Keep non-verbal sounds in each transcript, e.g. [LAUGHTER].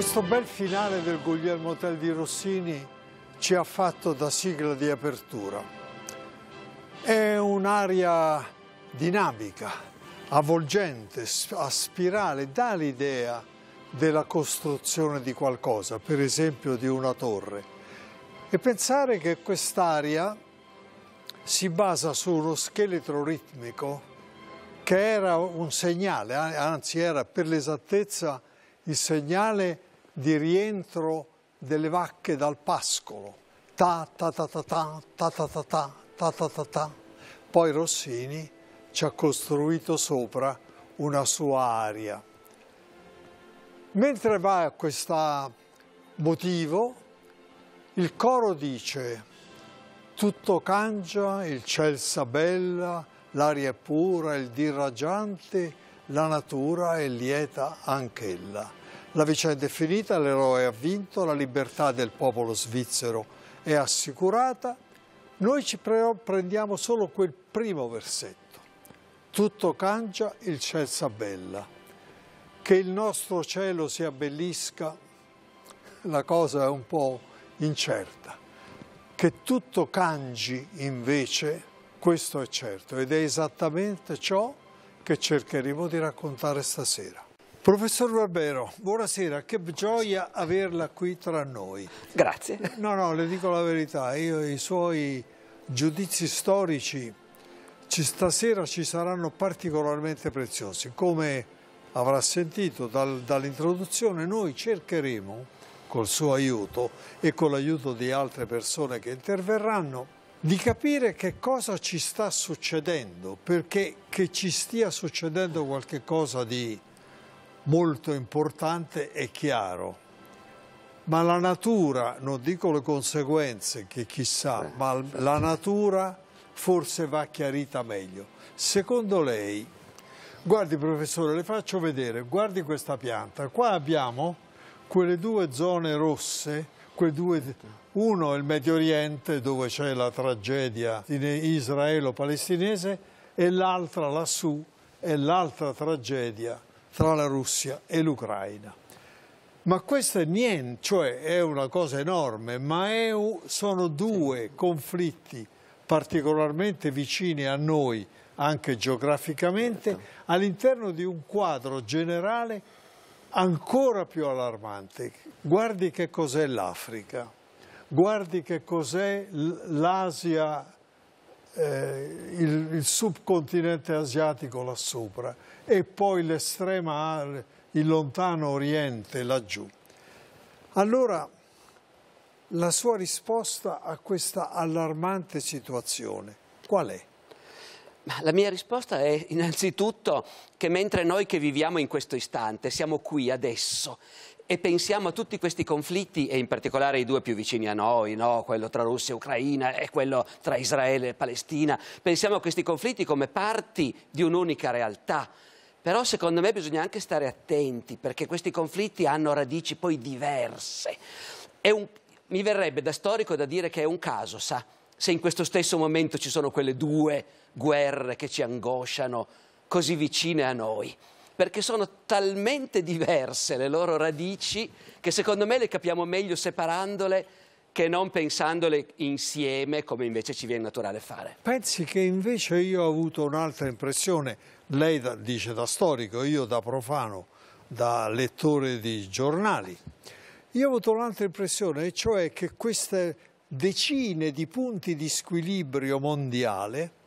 Questo bel finale del Guglielmo Tell di Rossini ci ha fatto da sigla di apertura. È un'aria dinamica, avvolgente, a spirale, dà l'idea della costruzione di qualcosa, per esempio di una torre. E pensare che quest'aria si basa su uno scheletro ritmico che era un segnale, anzi era per l'esattezza il segnale di rientro delle vacche dal pascolo. Ta ta ta ta ta ta ta ta ta ta ta ta ta. Poi Rossini ci ha costruito sopra una sua aria. Mentre va a questo motivo, il coro dice tutto cangia, il ciel s'abbella, l'aria è pura, il dir raggiante, la natura è lieta anch'ella. La vicenda è finita, l'eroe ha vinto, la libertà del popolo svizzero è assicurata. Noi ci pre prendiamo solo quel primo versetto. Tutto cangia, il ciel s'abbella. Che il nostro cielo si abbellisca, la cosa è un po' incerta. Che tutto cangi, invece, questo è certo ed è esattamente ciò che cercheremo di raccontare stasera. Professor Barbero, buonasera, che gioia averla qui tra noi. Grazie. No, no, le dico la verità, io i suoi giudizi storici ci, stasera ci saranno particolarmente preziosi. Come avrà sentito dal, dall'introduzione, noi cercheremo, col suo aiuto e con l'aiuto di altre persone che interverranno, di capire che cosa ci sta succedendo, perché che ci stia succedendo qualche cosa di molto importante e chiaro. Ma la natura, non dico le conseguenze che chissà, Beh, ma la natura forse va chiarita meglio. Secondo lei, guardi professore, le faccio vedere, guardi questa pianta, qua abbiamo quelle due zone rosse, quelle due, uno è il Medio Oriente dove c'è la tragedia israelo-palestinese e l'altra lassù è l'altra tragedia tra la Russia e l'Ucraina. Ma questo è niente, cioè è una cosa enorme, ma è, sono due conflitti particolarmente vicini a noi, anche geograficamente, certo. all'interno di un quadro generale ancora più allarmante. Guardi che cos'è l'Africa, guardi che cos'è l'Asia eh, il, il, subcontinente asiatico là sopra e poi l'estrema, il lontano oriente laggiù. Allora la sua risposta a questa allarmante situazione qual è? La mia risposta è innanzitutto che mentre noi che viviamo in questo istante siamo qui adesso e pensiamo a tutti questi conflitti e in particolare i due più vicini a noi, no? quello tra Russia e Ucraina e quello tra Israele e Palestina, pensiamo a questi conflitti come parti di un'unica realtà. Però secondo me bisogna anche stare attenti perché questi conflitti hanno radici poi diverse. Un, mi verrebbe da storico da dire che è un caso, sa, se in questo stesso momento ci sono quelle due guerre che ci angosciano così vicine a noi perché sono talmente diverse le loro radici che secondo me le capiamo meglio separandole che non pensandole insieme come invece ci viene naturale fare. Pensi che invece io ho avuto un'altra impressione, lei da, dice da storico, io da profano, da lettore di giornali, io ho avuto un'altra impressione, e cioè che queste decine di punti di squilibrio mondiale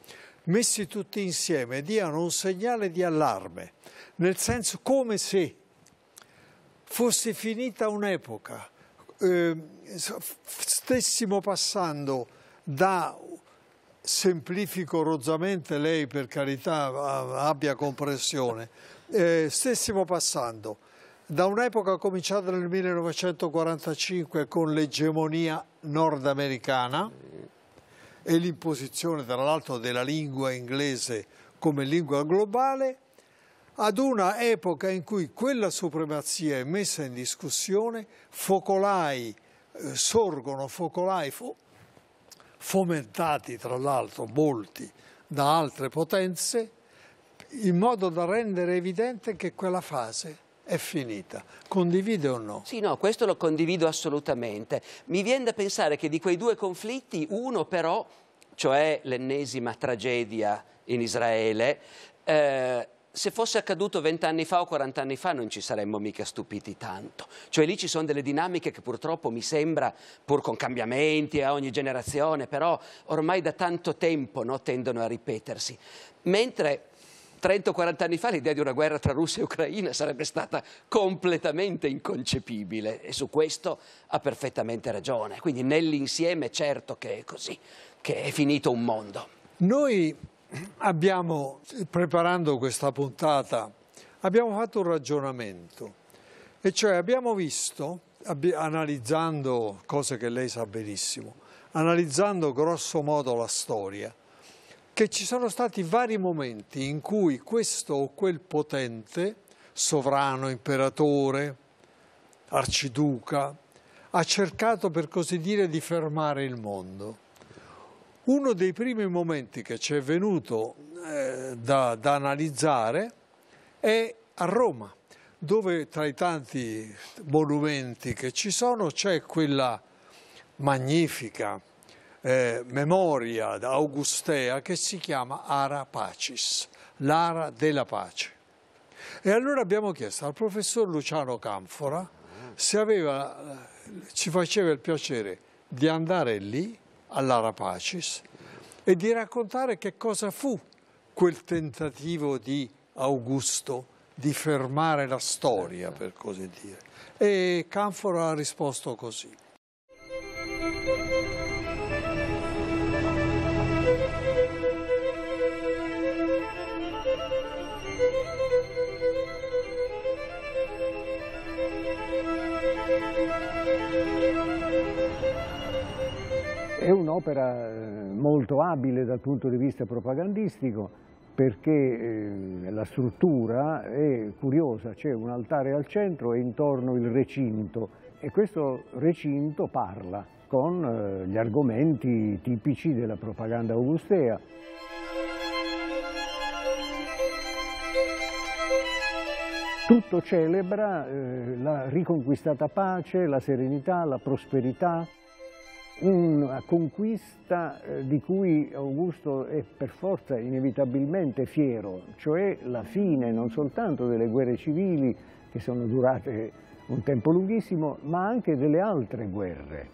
messi tutti insieme, diano un segnale di allarme, nel senso come se fosse finita un'epoca, eh, stessimo passando da semplifico rozzamente, lei per carità abbia comprensione, eh, stessimo passando da un'epoca cominciata nel 1945 con l'egemonia nordamericana e l'imposizione tra l'altro della lingua inglese come lingua globale, ad una epoca in cui quella supremazia è messa in discussione, focolai eh, sorgono, focolai fo fomentati tra l'altro molti da altre potenze, in modo da rendere evidente che quella fase è finita. Condivide o no? Sì, no, questo lo condivido assolutamente. Mi viene da pensare che di quei due conflitti, uno però, cioè l'ennesima tragedia in Israele, eh, se fosse accaduto vent'anni fa o quarant'anni fa non ci saremmo mica stupiti tanto. Cioè lì ci sono delle dinamiche che purtroppo mi sembra, pur con cambiamenti a ogni generazione, però ormai da tanto tempo no, tendono a ripetersi. Mentre 30-40 anni fa l'idea di una guerra tra Russia e Ucraina sarebbe stata completamente inconcepibile e su questo ha perfettamente ragione. Quindi nell'insieme è certo che è così, che è finito un mondo. Noi abbiamo, preparando questa puntata, abbiamo fatto un ragionamento e cioè abbiamo visto, analizzando cose che lei sa benissimo, analizzando grosso modo la storia, che ci sono stati vari momenti in cui questo o quel potente, sovrano, imperatore, arciduca, ha cercato per così dire di fermare il mondo. Uno dei primi momenti che ci è venuto eh, da, da analizzare è a Roma, dove tra i tanti monumenti che ci sono c'è quella magnifica eh, memoria augustea che si chiama Ara Pacis, l'ara della pace. E allora abbiamo chiesto al professor Luciano Canfora se aveva, eh, ci faceva il piacere di andare lì, all'Ara Pacis, e di raccontare che cosa fu quel tentativo di Augusto di fermare la storia, per così dire. E Canfora ha risposto così. un'opera eh, molto abile dal punto di vista propagandistico perché eh, la struttura è curiosa, c'è un altare al centro e intorno il recinto e questo recinto parla con eh, gli argomenti tipici della propaganda augustea. Tutto celebra la riconquistata pace, la serenità, la prosperità una conquista eh, di cui Augusto è per forza inevitabilmente fiero, cioè la fine non soltanto delle guerre civili che sono durate un tempo lunghissimo, ma anche delle altre guerre.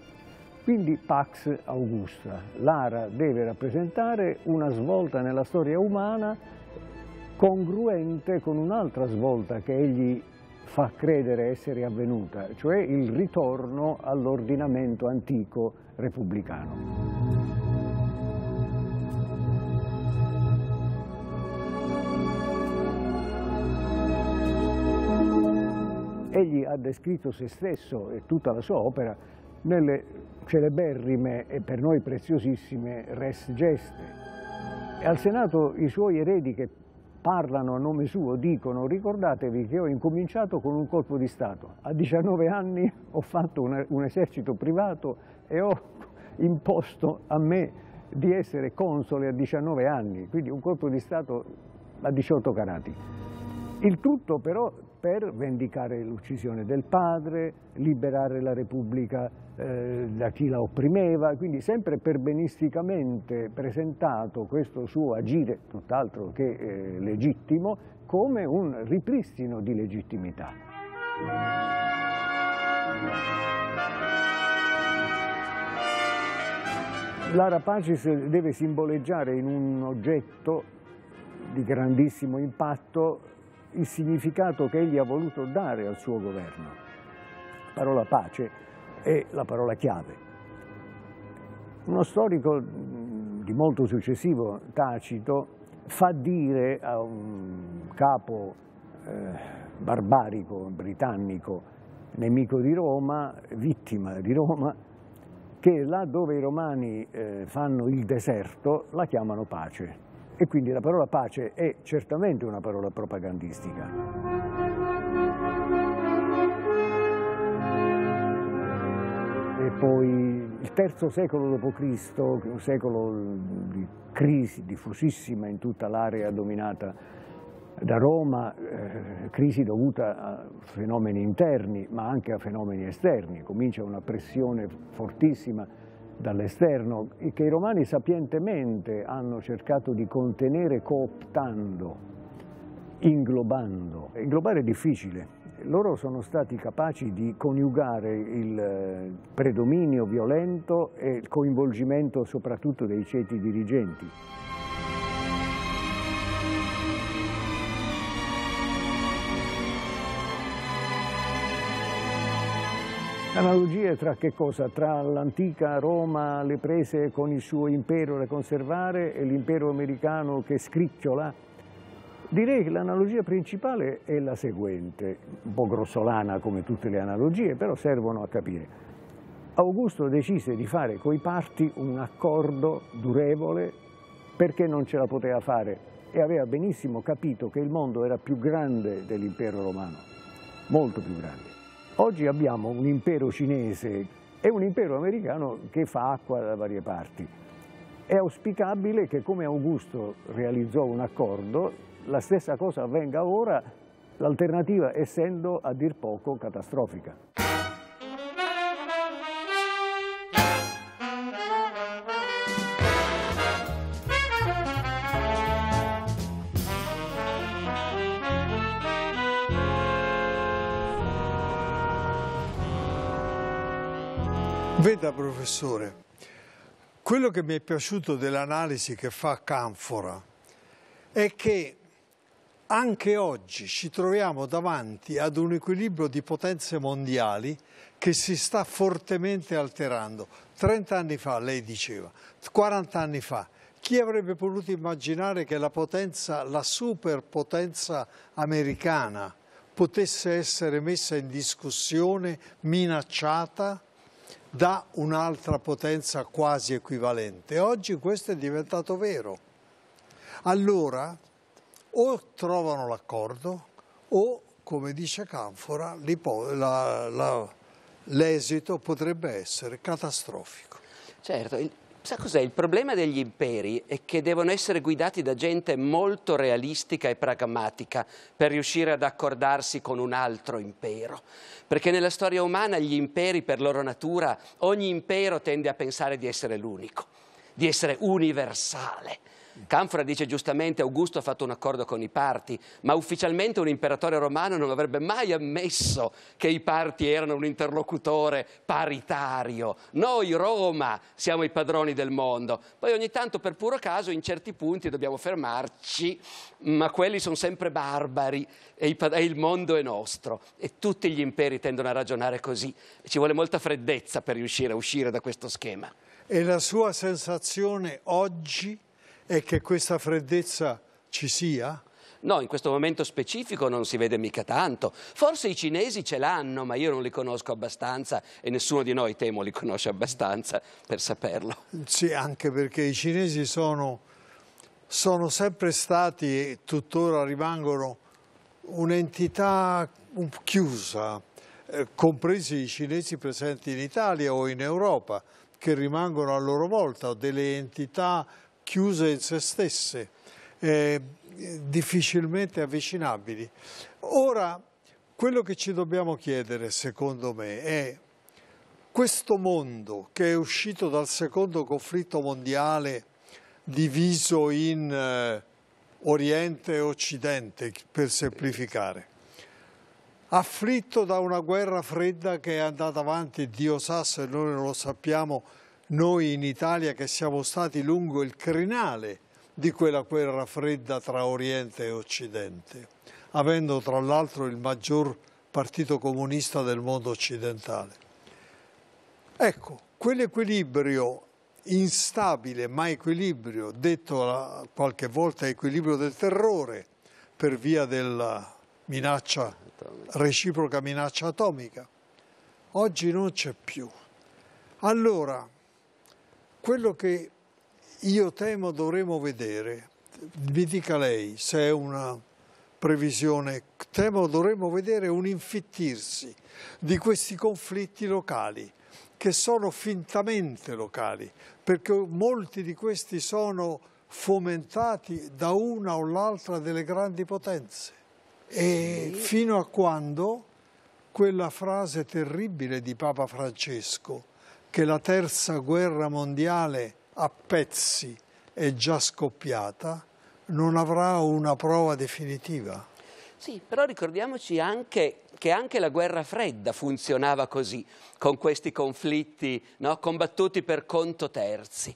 Quindi Pax Augusta, Lara deve rappresentare una svolta nella storia umana congruente con un'altra svolta che egli fa credere essere avvenuta, cioè il ritorno all'ordinamento antico repubblicano. Egli ha descritto se stesso e tutta la sua opera nelle celeberrime e per noi preziosissime res geste. E Al Senato i suoi eredi che parlano a nome suo, dicono ricordatevi che ho incominciato con un colpo di Stato, a 19 anni ho fatto un, un esercito privato e ho imposto a me di essere console a 19 anni, quindi un colpo di Stato a 18 carati. Il tutto però per vendicare l'uccisione del padre, liberare la Repubblica eh, da chi la opprimeva, quindi sempre perbenisticamente presentato questo suo agire, tutt'altro che eh, legittimo, come un ripristino di legittimità. La rapacis deve simboleggiare in un oggetto di grandissimo impatto il significato che egli ha voluto dare al suo governo. La parola pace è la parola chiave. Uno storico mm, di molto successivo, Tacito, fa dire a un capo eh, barbarico, britannico, nemico di Roma, vittima di Roma, che là dove i romani eh, fanno il deserto la chiamano pace. E quindi la parola pace è certamente una parola propagandistica. E poi il terzo secolo d.C., un secolo di crisi diffusissima in tutta l'area dominata da Roma, eh, crisi dovuta a fenomeni interni ma anche a fenomeni esterni, comincia una pressione fortissima dall'esterno e che i romani sapientemente hanno cercato di contenere cooptando, inglobando. Inglobare è difficile. Loro sono stati capaci di coniugare il eh, predominio violento e il coinvolgimento soprattutto dei ceti dirigenti. Analogie tra che cosa? Tra l'antica Roma, le prese con il suo impero da conservare e l'impero americano che scricchiola? Direi che l'analogia principale è la seguente, un po' grossolana come tutte le analogie, però servono a capire. Augusto decise di fare coi parti un accordo durevole perché non ce la poteva fare e aveva benissimo capito che il mondo era più grande dell'impero romano, molto più grande. Oggi abbiamo un impero cinese e un impero americano che fa acqua da varie parti. È auspicabile che come Augusto realizzò un accordo, la stessa cosa avvenga ora, l'alternativa essendo a dir poco catastrofica. Senta professore, quello che mi è piaciuto dell'analisi che fa Canfora è che anche oggi ci troviamo davanti ad un equilibrio di potenze mondiali che si sta fortemente alterando. 30 anni fa, lei diceva, 40 anni fa, chi avrebbe potuto immaginare che la potenza, la superpotenza americana potesse essere messa in discussione, minacciata? da un'altra potenza quasi equivalente. Oggi questo è diventato vero. Allora o trovano l'accordo o, come dice Canfora, l'esito potrebbe essere catastrofico. Certo, Sa cos'è? Il problema degli imperi è che devono essere guidati da gente molto realistica e pragmatica per riuscire ad accordarsi con un altro impero. Perché nella storia umana gli imperi, per loro natura, ogni impero tende a pensare di essere l'unico, di essere universale. Canfora dice giustamente Augusto ha fatto un accordo con i parti, ma ufficialmente un imperatore romano non avrebbe mai ammesso che i parti erano un interlocutore paritario. Noi Roma siamo i padroni del mondo. Poi ogni tanto per puro caso in certi punti dobbiamo fermarci, ma quelli sono sempre barbari e il mondo è nostro e tutti gli imperi tendono a ragionare così. Ci vuole molta freddezza per riuscire a uscire da questo schema. E la sua sensazione oggi? è che questa freddezza ci sia? No, in questo momento specifico non si vede mica tanto. Forse i cinesi ce l'hanno, ma io non li conosco abbastanza e nessuno di noi, temo, li conosce abbastanza per saperlo. Sì, anche perché i cinesi sono, sono sempre stati e tuttora rimangono un'entità chiusa, eh, compresi i cinesi presenti in Italia o in Europa, che rimangono a loro volta delle entità chiuse in se stesse, eh, difficilmente avvicinabili. Ora, quello che ci dobbiamo chiedere, secondo me, è questo mondo che è uscito dal secondo conflitto mondiale diviso in eh, Oriente e Occidente, per semplificare, afflitto da una guerra fredda che è andata avanti, Dio sa se noi non lo sappiamo, noi in Italia che siamo stati lungo il crinale di quella guerra fredda tra Oriente e Occidente, avendo tra l'altro il maggior partito comunista del mondo occidentale. Ecco, quell'equilibrio instabile ma equilibrio, detto qualche volta equilibrio del terrore per via della minaccia, reciproca minaccia atomica, oggi non c'è più. Allora, quello che io temo dovremo vedere, mi dica lei se è una previsione, temo dovremo vedere un infittirsi di questi conflitti locali che sono fintamente locali, perché molti di questi sono fomentati da una o l'altra delle grandi potenze. E fino a quando quella frase terribile di Papa Francesco, che la terza guerra mondiale a pezzi è già scoppiata, non avrà una prova definitiva. Sì, però ricordiamoci anche che anche la guerra fredda funzionava così, con questi conflitti no? combattuti per conto terzi.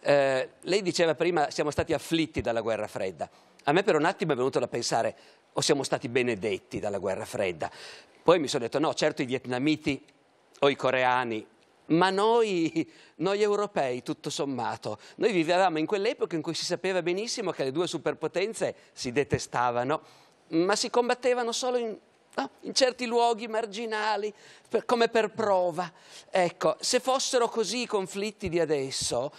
Eh, lei diceva prima siamo stati afflitti dalla guerra fredda. A me per un attimo è venuto da pensare o siamo stati benedetti dalla guerra fredda. Poi mi sono detto no, certo i vietnamiti o i coreani ma noi, noi, europei, tutto sommato, noi vivevamo in quell'epoca in cui si sapeva benissimo che le due superpotenze si detestavano, ma si combattevano solo in, no, in certi luoghi marginali, per, come per prova. Ecco, se fossero così i conflitti di adesso,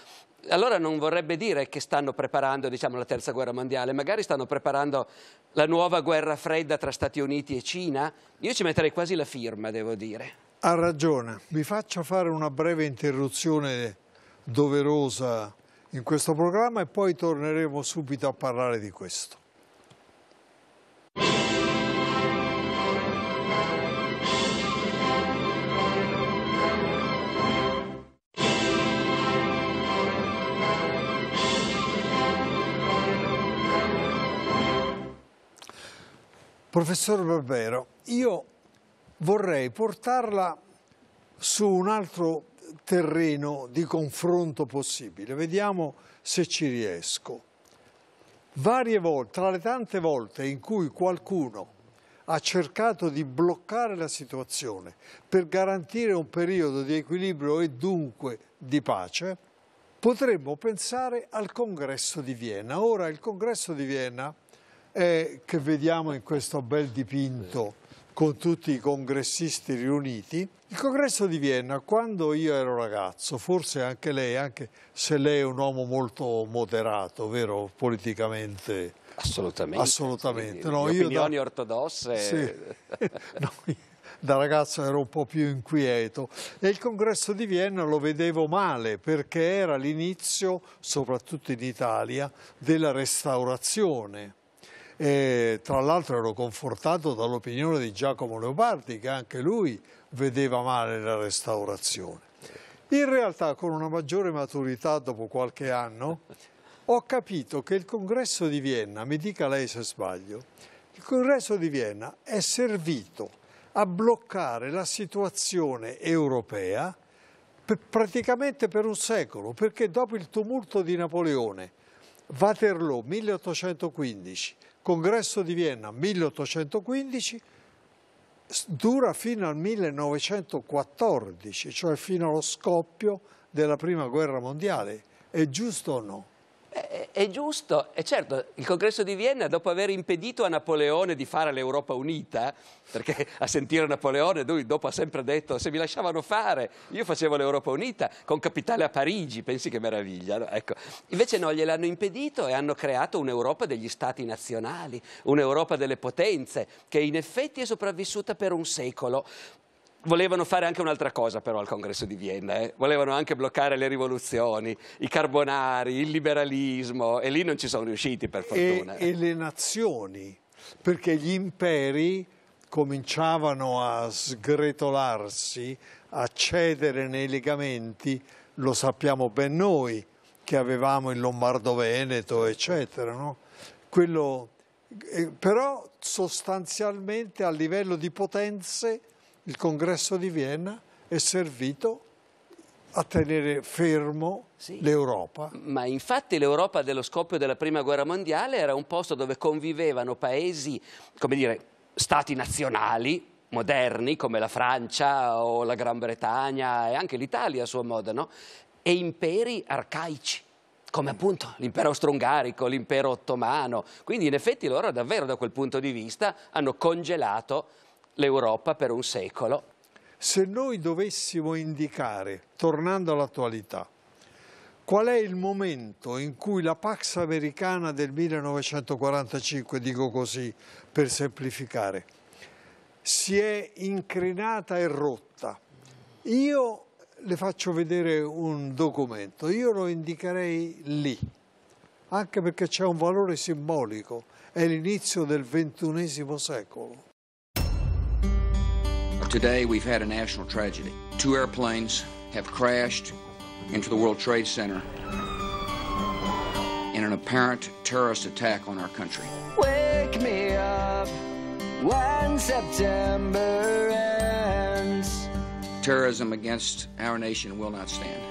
allora non vorrebbe dire che stanno preparando diciamo, la terza guerra mondiale, magari stanno preparando la nuova guerra fredda tra Stati Uniti e Cina. Io ci metterei quasi la firma, devo dire. Ha ragione, vi faccio fare una breve interruzione doverosa in questo programma e poi torneremo subito a parlare di questo. Professor Barbero, io vorrei portarla su un altro terreno di confronto possibile. Vediamo se ci riesco. Varie volte, tra le tante volte in cui qualcuno ha cercato di bloccare la situazione per garantire un periodo di equilibrio e dunque di pace, potremmo pensare al congresso di Vienna. Ora il congresso di Vienna è, che vediamo in questo bel dipinto con tutti i congressisti riuniti. Il congresso di Vienna, quando io ero ragazzo, forse anche lei, anche se lei è un uomo molto moderato, vero, politicamente. Assolutamente. Assolutamente. No, Le opinioni da... ortodosse. [LAUGHS] Sì. no, da ragazzo ero un po' più inquieto e il congresso di Vienna lo vedevo male perché era l'inizio, soprattutto in Italia, della restaurazione e, tra l'altro ero confortato dall'opinione di Giacomo Leopardi che anche lui vedeva male la restaurazione. In realtà con una maggiore maturità dopo qualche anno ho capito che il congresso di Vienna, mi dica lei se sbaglio, il congresso di Vienna è servito a bloccare la situazione europea per, praticamente per un secolo, perché dopo il tumulto di Napoleone, Waterloo 1815, Congresso di Vienna 1815 dura fino al 1914, cioè fino allo scoppio della Prima Guerra Mondiale. È giusto o no? Eh, eh, è, giusto, e certo, il congresso di Vienna, dopo aver impedito a Napoleone di fare l'Europa unita, perché [LAUGHS] a sentire Napoleone lui dopo ha sempre detto se mi lasciavano fare, io facevo l'Europa unita con capitale a Parigi, pensi che meraviglia. No? Ecco. Invece no, gliel'hanno impedito e hanno creato un'Europa degli stati nazionali, un'Europa delle potenze, che in effetti è sopravvissuta per un secolo. Volevano fare anche un'altra cosa però al congresso di Vienna, eh? volevano anche bloccare le rivoluzioni, i carbonari, il liberalismo e lì non ci sono riusciti per fortuna. E, eh. e le nazioni, perché gli imperi cominciavano a sgretolarsi, a cedere nei legamenti, lo sappiamo ben noi che avevamo il Lombardo-Veneto, eccetera. No? Quello, eh, però sostanzialmente a livello di potenze il congresso di Vienna è servito a tenere fermo sì. l'Europa. Ma infatti l'Europa dello scoppio della Prima Guerra Mondiale era un posto dove convivevano paesi, come dire, stati nazionali, moderni come la Francia o la Gran Bretagna e anche l'Italia a suo modo, no? e imperi arcaici come appunto l'impero austro-ungarico, l'impero ottomano. Quindi in effetti loro davvero da quel punto di vista hanno congelato l'Europa per un secolo. Se noi dovessimo indicare, tornando all'attualità, qual è il momento in cui la Pax americana del 1945, dico così per semplificare, si è incrinata e rotta, io le faccio vedere un documento, io lo indicherei lì, anche perché c'è un valore simbolico, è l'inizio del ventunesimo secolo. Today, we've had a national tragedy. Two airplanes have crashed into the World Trade Center in an apparent terrorist attack on our country. Wake me up when September ends. Terrorism against our nation will not stand.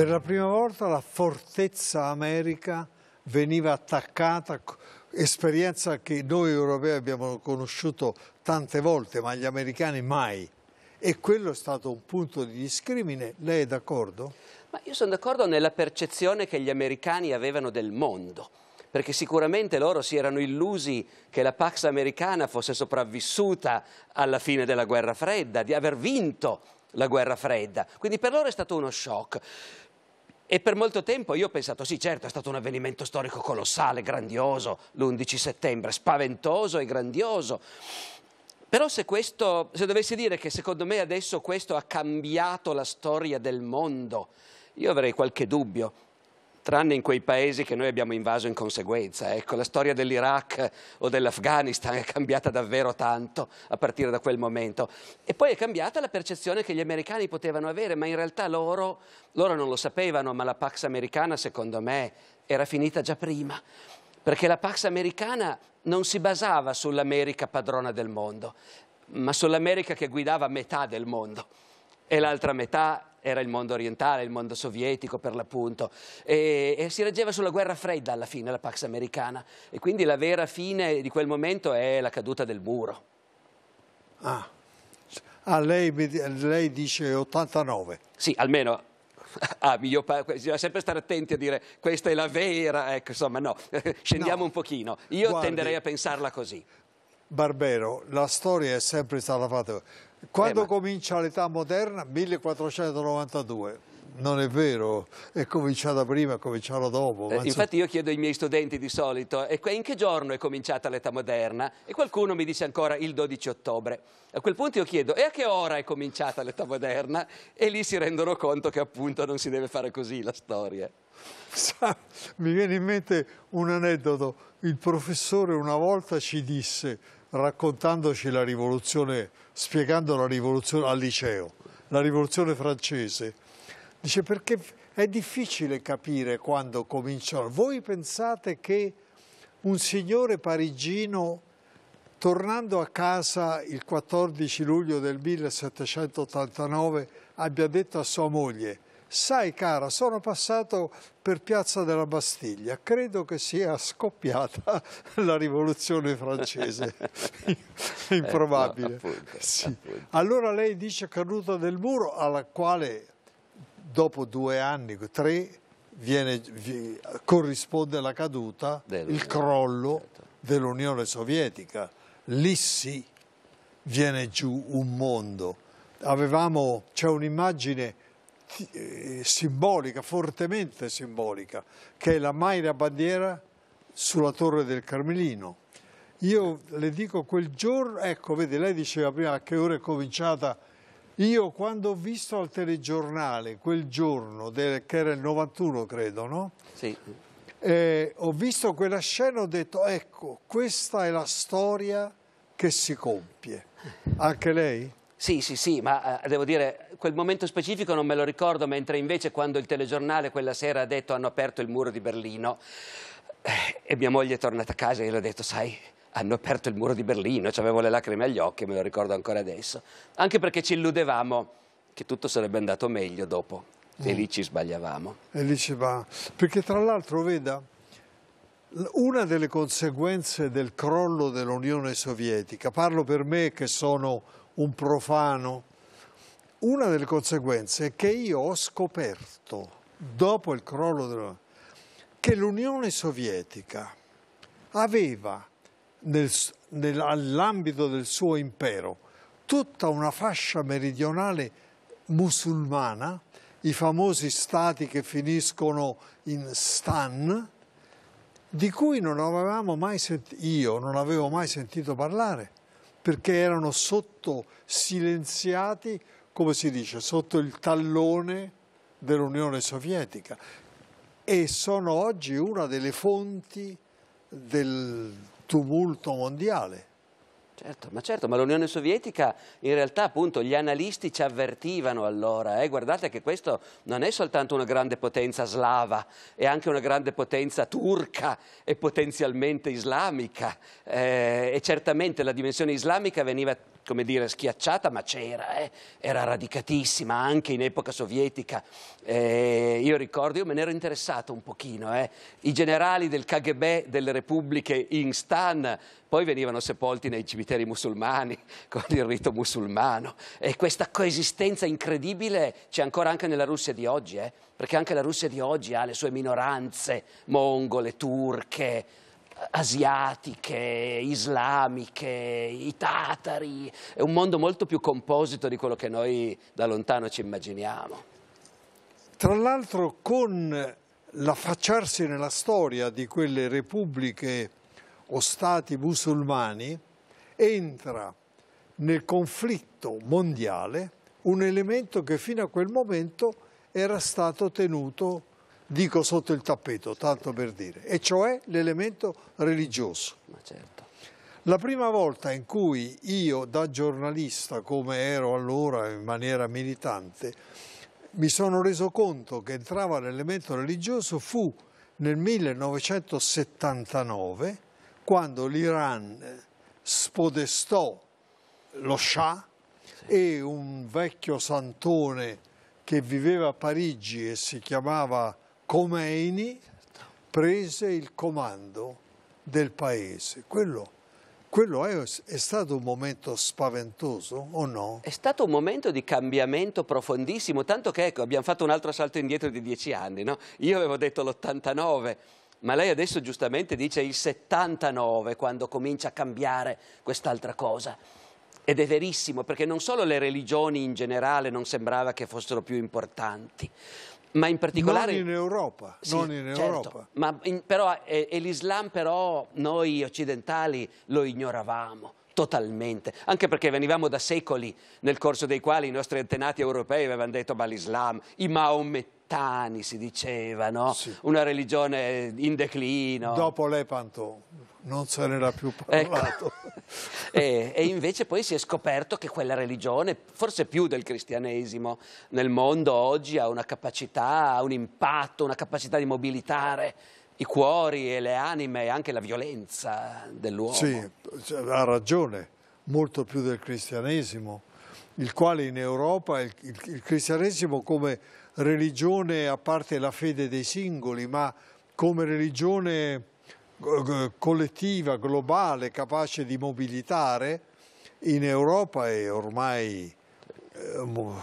Per la prima volta la fortezza America veniva attaccata, esperienza che noi europei abbiamo conosciuto tante volte, ma gli americani mai. E quello è stato un punto di discrimine. Lei è d'accordo? Ma io sono d'accordo nella percezione che gli americani avevano del mondo perché sicuramente loro si erano illusi che la Pax americana fosse sopravvissuta alla fine della guerra fredda, di aver vinto la guerra fredda. Quindi per loro è stato uno shock. E per molto tempo io ho pensato, sì certo, è stato un avvenimento storico colossale, grandioso, l'11 settembre, spaventoso e grandioso. Però se, questo, se dovessi dire che secondo me adesso questo ha cambiato la storia del mondo, io avrei qualche dubbio tranne in quei paesi che noi abbiamo invaso in conseguenza. Ecco, la storia dell'Iraq o dell'Afghanistan è cambiata davvero tanto a partire da quel momento. E poi è cambiata la percezione che gli americani potevano avere, ma in realtà loro, loro non lo sapevano, ma la Pax americana secondo me era finita già prima, perché la Pax americana non si basava sull'America padrona del mondo, ma sull'America che guidava metà del mondo e l'altra metà era il mondo orientale, il mondo sovietico per l'appunto, e, e, si reggeva sulla guerra fredda alla fine, la Pax americana, e quindi la vera fine di quel momento è la caduta del muro. Ah, ah lei, lei dice 89. Sì, almeno [LAUGHS] ah, mio padre, bisogna sempre stare attenti a dire questa è la vera, ecco, insomma, no, [LAUGHS] scendiamo no, un pochino. Io guardi, tenderei a pensarla così. Barbero, la storia è sempre stata fatta quando eh, ma... comincia l'età moderna? 1492 non è vero, è cominciata prima, è cominciata dopo. Eh, infatti io chiedo ai miei studenti di solito in che giorno è cominciata l'età moderna e qualcuno mi dice ancora il 12 ottobre. A quel punto io chiedo e a che ora è cominciata l'età moderna e lì si rendono conto che appunto non si deve fare così la storia. Sa, mi viene in mente un aneddoto, il professore una volta ci disse raccontandoci la rivoluzione, spiegando la rivoluzione al liceo, la rivoluzione francese. Dice perché è difficile capire quando cominciò. Voi pensate che un signore parigino, tornando a casa il 14 luglio del 1789, abbia detto a sua moglie sai cara, sono passato per Piazza della Bastiglia, credo che sia scoppiata [LAUGHS] la rivoluzione francese. [LAUGHS] Eh, [LAUGHS] Improbabile. Eh, no, appunto, sì. appunto. Allora lei dice caduta del muro, alla quale dopo due anni, tre, viene, corrisponde la caduta, il crollo certo. dell'Unione Sovietica. Lì sì viene giù un mondo. C'è un'immagine eh, simbolica, fortemente simbolica, che è la Maira Bandiera sulla torre del Carmelino. Io le dico quel giorno, ecco, vede, lei diceva prima a che ora è cominciata. Io quando ho visto al telegiornale quel giorno, del, che era il 91 credo, no? Sì. Eh, ho visto quella scena, ho detto, ecco, questa è la storia che si compie. Anche lei? Sì, sì, sì, ma eh, devo dire, quel momento specifico non me lo ricordo, mentre invece quando il telegiornale quella sera ha detto hanno aperto il muro di Berlino eh, e mia moglie è tornata a casa e io le ho detto, sai, hanno aperto il muro di Berlino, cioè avevo le lacrime agli occhi, me lo ricordo ancora adesso, anche perché ci illudevamo che tutto sarebbe andato meglio dopo mm. e lì ci sbagliavamo. E lì ci va, perché tra l'altro, veda, una delle conseguenze del crollo dell'Unione Sovietica, parlo per me che sono un profano, una delle conseguenze è che io ho scoperto dopo il crollo della... che l'Unione Sovietica aveva nel, nell'ambito del suo impero tutta una fascia meridionale musulmana, i famosi stati che finiscono in stan, di cui non avevamo mai sentito, io non avevo mai sentito parlare, perché erano sotto silenziati come si dice, sotto il tallone dell'Unione Sovietica e sono oggi una delle fonti del tumulto mondiale. Certo, ma, certo, ma l'Unione Sovietica in realtà appunto gli analisti ci avvertivano allora, eh, guardate che questo non è soltanto una grande potenza slava, è anche una grande potenza turca e potenzialmente islamica eh, e certamente la dimensione islamica veniva come dire, schiacciata, ma c'era, eh? era radicatissima anche in epoca sovietica. Eh, io ricordo, io me ne ero interessato un pochino, eh? i generali del KGB delle repubbliche in Stan poi venivano sepolti nei cimiteri musulmani [LAUGHS] con il rito musulmano e questa coesistenza incredibile c'è ancora anche nella Russia di oggi, eh. perché anche la Russia di oggi ha le sue minoranze mongole, turche, asiatiche, islamiche, i tatari, è un mondo molto più composito di quello che noi da lontano ci immaginiamo. Tra l'altro con l'affacciarsi nella storia di quelle repubbliche o stati musulmani entra nel conflitto mondiale un elemento che fino a quel momento era stato tenuto dico sotto il tappeto, tanto per dire, e cioè l'elemento religioso. Certo. La prima volta in cui io da giornalista, come ero allora in maniera militante, mi sono reso conto che entrava l'elemento religioso fu nel 1979, quando l'Iran spodestò lo Shah e un vecchio santone che viveva a Parigi e si chiamava Khomeini prese il comando del paese. Quello, quello è, è, stato un momento spaventoso o no? È stato un momento di cambiamento profondissimo, tanto che ecco, abbiamo fatto un altro salto indietro di dieci anni. No? Io avevo detto l'89. Ma lei adesso giustamente dice il 79 quando comincia a cambiare quest'altra cosa. Ed è verissimo, perché non solo le religioni in generale non sembrava che fossero più importanti, ma in particolare... Non in Europa, sì, non in certo. Europa. Certo, in, però, eh, e l'Islam però noi occidentali lo ignoravamo totalmente, anche perché venivamo da secoli nel corso dei quali i nostri antenati europei avevano detto ma l'Islam, i maomettani si diceva, no? sì. una religione in declino. Dopo l'Epanto non se n'era più ecco. parlato. Ecco. [LAUGHS] e, e, invece poi si è scoperto che quella religione, forse più del cristianesimo, nel mondo oggi ha una capacità, ha un impatto, una capacità di mobilitare i cuori e le anime e anche la violenza dell'uomo. Sì, cioè, ha ragione, molto più del cristianesimo, il quale in Europa, il, il, il cristianesimo come religione, a parte la fede dei singoli, ma come religione collettiva, globale, capace di mobilitare in Europa e ormai eh,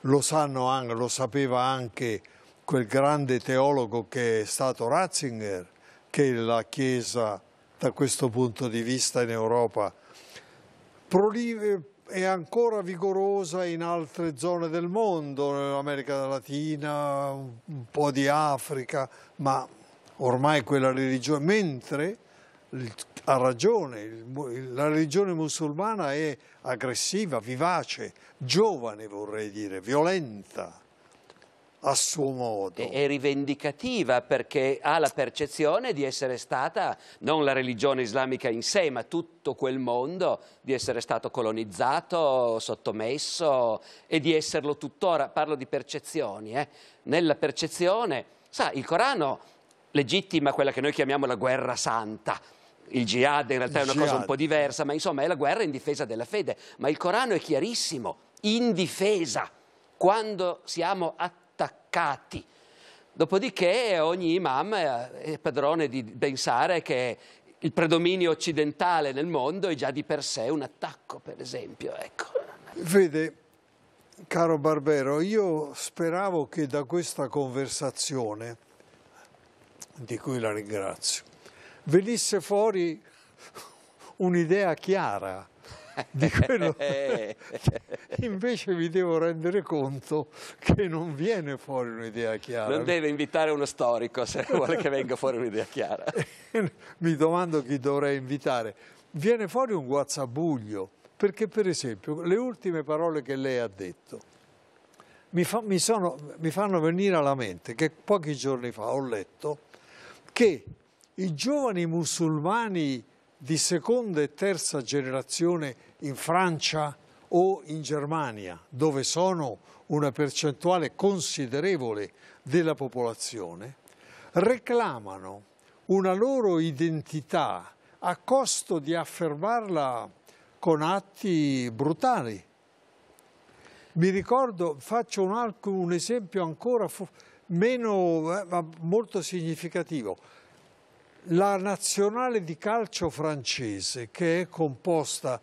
lo, sanno lo sapeva anche quel grande teologo che è stato Ratzinger, che la Chiesa da questo punto di vista in Europa è ancora vigorosa in altre zone del mondo, nell'America Latina, un po' di Africa, ma ormai quella religione, mentre ha ragione, la religione musulmana è aggressiva, vivace, giovane vorrei dire, violenta a suo modo. È rivendicativa perché ha la percezione di essere stata, non la religione islamica in sé, ma tutto quel mondo, di essere stato colonizzato, sottomesso e di esserlo tuttora. Parlo di percezioni. Eh. Nella percezione, sa, il Corano legittima quella che noi chiamiamo la guerra santa, il jihad in realtà è una jihad. cosa un po' diversa, ma insomma è la guerra in difesa della fede. Ma il Corano è chiarissimo, in difesa, quando siamo attaccati. Dopodiché ogni imam è padrone di pensare che il predominio occidentale nel mondo è già di per sé un attacco, per esempio. Ecco. Vede, caro Barbero, io speravo che da questa conversazione di cui la ringrazio, venisse fuori un'idea chiara di quello [LAUGHS] invece mi devo rendere conto che non viene fuori un'idea chiara non deve invitare uno storico se [LAUGHS] vuole che venga fuori un'idea chiara [LAUGHS] mi domando chi dovrei invitare viene fuori un guazzabuglio perché per esempio le ultime parole che lei ha detto mi, fa, mi, sono, mi fanno venire alla mente che pochi giorni fa ho letto che i giovani musulmani di seconda e terza generazione in Francia o in Germania, dove sono una percentuale considerevole della popolazione, reclamano una loro identità a costo di affermarla con atti brutali. Mi ricordo, faccio un, un esempio ancora meno, eh, ma molto significativo. La nazionale di calcio francese, che è composta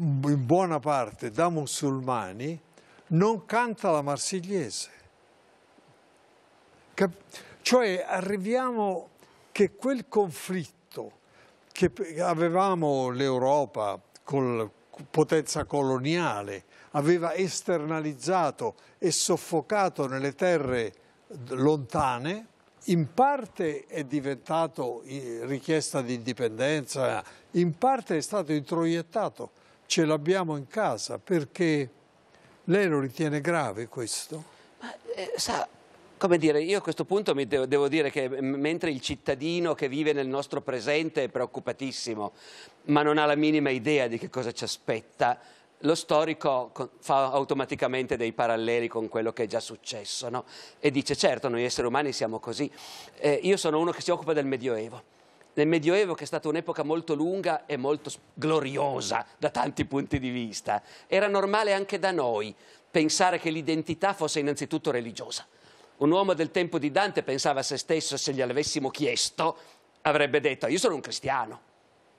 in buona parte da musulmani, non canta la marsigliese. Cap cioè arriviamo che quel conflitto che avevamo l'Europa con la potenza coloniale aveva esternalizzato e soffocato nelle terre lontane, in parte è diventato eh, richiesta di indipendenza, in parte è stato introiettato, ce l'abbiamo in casa perché lei lo ritiene grave questo? Ma, eh, sa, come dire, io a questo punto devo, devo, dire che mentre il cittadino che vive nel nostro presente è preoccupatissimo, ma non ha la minima idea di che cosa ci aspetta lo storico fa automaticamente dei paralleli con quello che è già successo no? e dice certo noi esseri umani siamo così. Eh, io sono uno che si occupa del Medioevo. Nel Medioevo che è stata un'epoca molto lunga e molto gloriosa da tanti punti di vista, era normale anche da noi pensare che l'identità fosse innanzitutto religiosa. Un uomo del tempo di Dante pensava a se stesso, se gliel'avessimo chiesto, avrebbe detto io sono un cristiano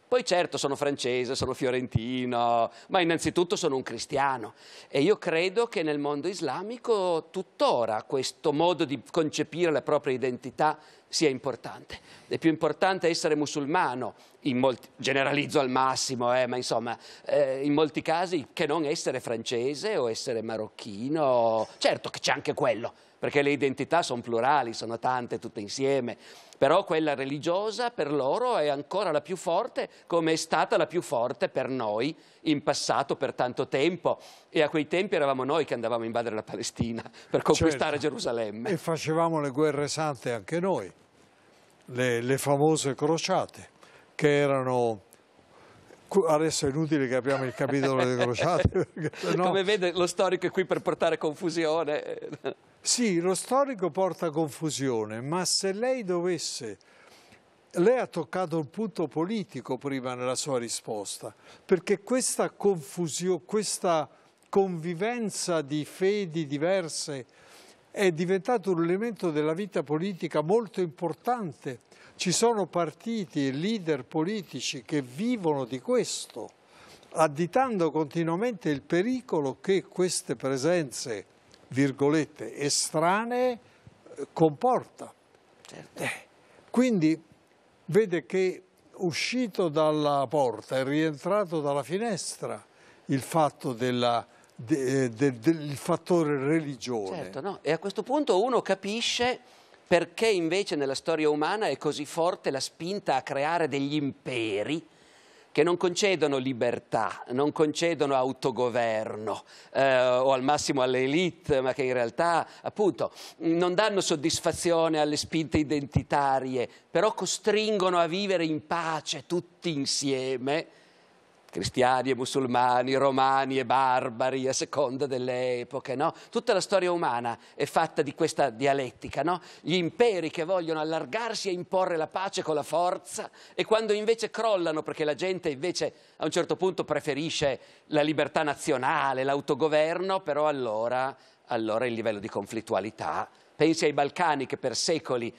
poi certo sono francese, sono fiorentino, ma innanzitutto sono un cristiano e io credo che nel mondo islamico tuttora questo modo di concepire la propria identità sia importante. È più importante essere musulmano, molti, generalizzo al massimo, eh, ma insomma, eh, in molti casi che non essere francese o essere marocchino. Certo che c'è anche quello, perché le identità sono plurali, sono tante tutte insieme, però quella religiosa per loro è ancora la più forte come è stata la più forte per noi in passato per tanto tempo e a quei tempi eravamo noi che andavamo a invadere la Palestina per conquistare certo. Gerusalemme. E facevamo le guerre sante anche noi, le, le famose crociate che erano Adesso è inutile che apriamo il capitolo delle crociate. [LAUGHS] No. Come vede lo storico è qui per portare confusione. Sì, lo storico porta confusione, ma se lei dovesse... Lei ha toccato un punto politico prima nella sua risposta, perché questa confusione, questa convivenza di fedi diverse è diventato un elemento della vita politica molto importante ci sono partiti e leader politici che vivono di questo, additando continuamente il pericolo che queste presenze, virgolette, estranee eh, comporta. Certo. Eh, quindi vede che uscito dalla porta e rientrato dalla finestra il fatto della eh, del de, de, fattore religione. Certo, no? E a questo punto uno capisce perché invece nella storia umana è così forte la spinta a creare degli imperi che non concedono libertà, non concedono autogoverno eh, o al massimo alle all'elite, ma che in realtà appunto non danno soddisfazione alle spinte identitarie, però costringono a vivere in pace tutti insieme cristiani e musulmani, romani e barbari, a seconda delle epoche, no? Tutta la storia umana è fatta di questa dialettica, no? Gli imperi che vogliono allargarsi e imporre la pace con la forza e quando invece crollano perché la gente invece a un certo punto preferisce la libertà nazionale, l'autogoverno, però allora, allora il livello di conflittualità. Pensi ai Balcani che per secoli